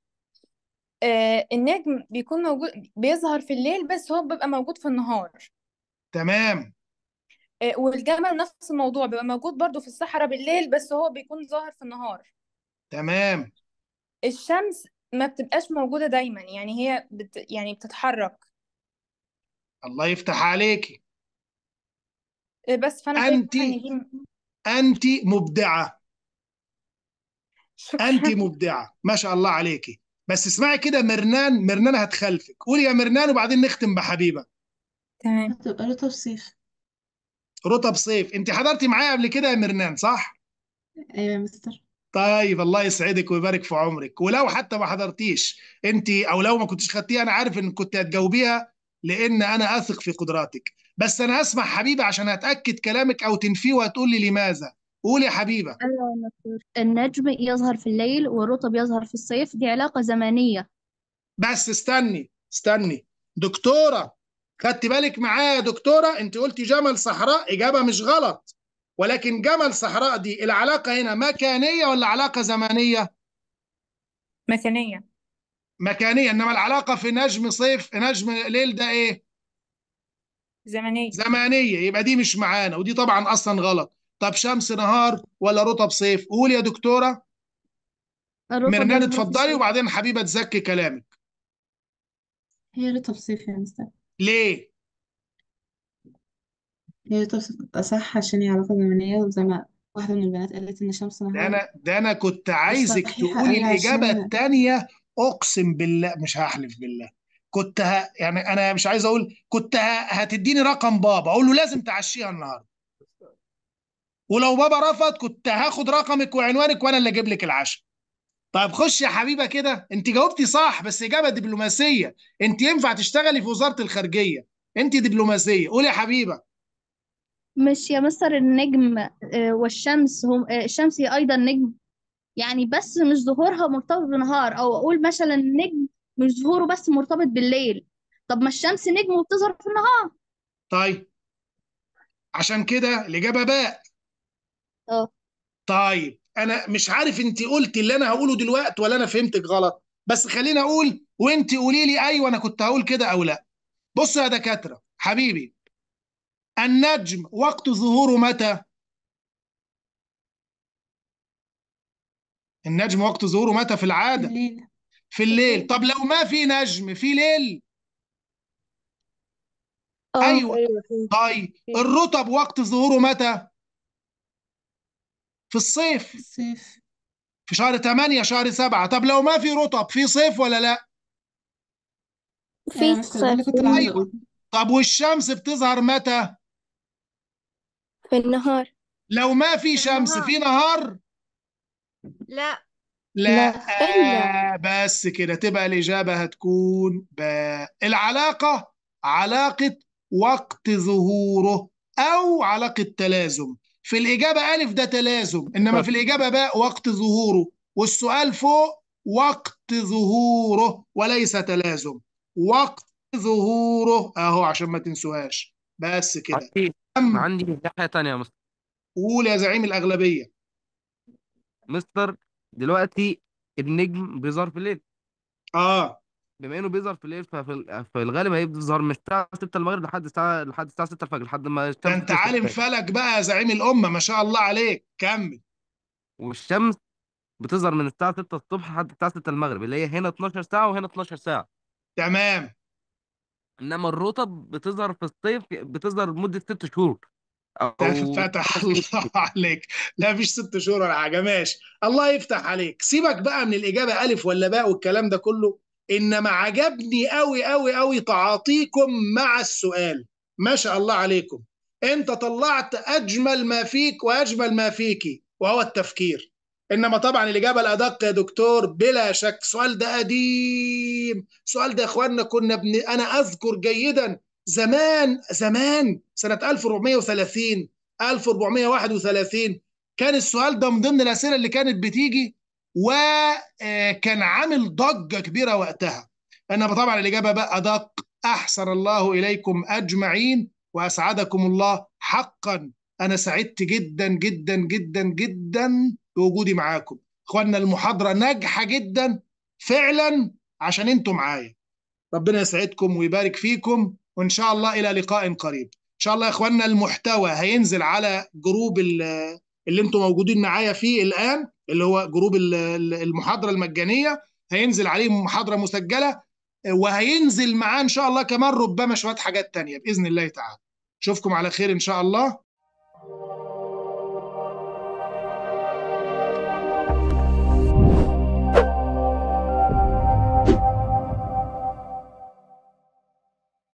آه النجم بيكون موجود بيظهر في الليل بس هو بيبقى موجود في النهار تمام آه والجمل نفس الموضوع بيبقى موجود برضو في الصحراء بالليل بس هو بيكون ظاهر في النهار تمام الشمس ما بتبقاش موجودة دايما يعني هي بت... يعني بتتحرك الله يفتح عليكي بس فانا انت انت مبدعه شكرا. انت مبدعه ما شاء الله عليكي بس اسمعي كده مرنان مرنان هتخلفك قولي يا مرنان وبعدين نختم بحبيبه تمام رطب صيف رطب صيف انت حضرتي معايا قبل كده يا مرنان صح ايوه يا مستر طيب الله يسعدك ويبارك في عمرك ولو حتى ما حضرتيش انت او لو ما كنتش خدتيها انا عارف ان كنت هتجاوبيها لان انا اثق في قدراتك بس انا هسمع حبيبه عشان هتاكد كلامك او تنفيه وهتقولي لماذا قولي يا حبيبه ايوه يا دكتور النجم يظهر في الليل والرطب يظهر في الصيف دي علاقه زمنيه بس استني استني دكتوره خدت بالك معايا يا دكتوره انت قلتي جمل صحراء اجابه مش غلط ولكن جمل صحراء دي العلاقه هنا مكانيه ولا علاقه زمنيه مكانيه مكانيه انما العلاقه في نجم صيف نجم ليل ده ايه زمنيه زمنيه يبقى دي مش معانا ودي طبعا اصلا غلط طب شمس نهار ولا رطب صيف قول يا دكتوره مرنان اتفضلي وبعدين حبيبه تزكي كلامك هي رطب صيف يا مستر ليه هي رطب صيف اصح عشان هي علاقه زمنيه ما واحده من البنات قالت ان شمس نهار ده انا ده انا كنت عايزك تقولي الاجابه الثانيه اقسم بالله مش هحلف بالله كنت ه... يعني انا مش عايز اقول كنت ه... هتديني رقم بابا اقول له لازم تعشيها النهارده ولو بابا رفض كنت هاخد رقمك وعنوانك وانا اللي اجيب لك العشاء طيب خش يا حبيبه كده انت جاوبتي صح بس اجابه دبلوماسيه انت ينفع تشتغلي في وزاره الخارجيه انت دبلوماسيه قولي يا حبيبه مش يا مستر النجم آه، والشمس هم آه، الشمس هي ايضا نجم يعني بس مش ظهورها مرتبط بنهار او اقول مثلا نجم مش ظهوره بس مرتبط بالليل طب ما الشمس نجم وبتظهر في النهار طيب عشان كده الإجابة باء اه طيب أنا مش عارف أنت قلت اللي أنا هقوله دلوقتي ولا أنا فهمتك غلط بس خليني أقول وأنت قولي لي أيوه أنا كنت هقول كده أو لأ بصوا يا دكاترة حبيبي النجم وقت ظهوره متى؟ النجم وقت ظهوره متى في العادة؟ الليل في الليل طب لو ما في نجم في ليل آه، ايوه ايوه طيب الرطب وقت ظهوره متى في الصيف الصيف في شهر 8 شهر 7 طب لو ما في رطب في صيف ولا لا في الصيف آه، طيب، طب والشمس بتظهر متى في النهار لو ما في شمس في نهار لا لا, لا. بس كده تبقى الإجابة هتكون باء العلاقة علاقة وقت ظهوره أو علاقة تلازم في الإجابة ألف ده تلازم إنما طيب. في الإجابة باء وقت ظهوره والسؤال فوق وقت ظهوره وليس تلازم وقت ظهوره أهو عشان ما تنسوهاش بس كده عندي عندي ناحية تانية يا مستر قول يا زعيم الأغلبية مستر دلوقتي النجم بيظهر في الليل اه بما انه بيظهر في الليل ففي في الغالب هيظهر من الساعه 6 المغرب لحد الساعه لحد الساعه 6 الفجر لحد ما ده الشمس انت تشرق عالم تاني فلك بقى يا زعيم الامه ما شاء الله عليك كمل والشمس بتظهر من الساعه 6 الصبح لحد الساعه 6 المغرب اللي هي هنا 12 ساعه وهنا 12 ساعه تمام انما الرطب بتظهر في الصيف بتظهر لمده 6 شهور أو... فتح [LAUGHS] الله عليك لا فيش ست شهور ولا حاجه ماشي الله يفتح عليك سيبك بقى من الاجابه الف ولا باء والكلام ده كله انما عجبني قوي قوي قوي تعاطيكم مع السؤال ما شاء الله عليكم انت طلعت اجمل ما فيك واجمل ما فيكي وهو التفكير انما طبعا الاجابه الادق يا دكتور بلا شك السؤال ده قديم السؤال ده يا اخواننا كنا بن... انا اذكر جيدا زمان زمان سنة 1430 1431 كان السؤال ده من ضمن الأسئلة اللي كانت بتيجي وكان آه، عامل ضجة كبيرة وقتها أنا طبعا الإجابة بقى أدق أحسن الله إليكم أجمعين وأسعدكم الله حقا أنا سعدت جدا جدا جدا جدا بوجودي معاكم إخواننا المحاضرة ناجحة جدا فعلا عشان أنتم معايا ربنا يسعدكم ويبارك فيكم وان شاء الله الى لقاء قريب ان شاء الله يا اخواننا المحتوى هينزل على جروب اللي انتم موجودين معايا فيه الان اللي هو جروب المحاضره المجانيه هينزل عليه محاضره مسجله وهينزل معاه ان شاء الله كمان ربما شويه حاجات تانية باذن الله تعالى اشوفكم على خير ان شاء الله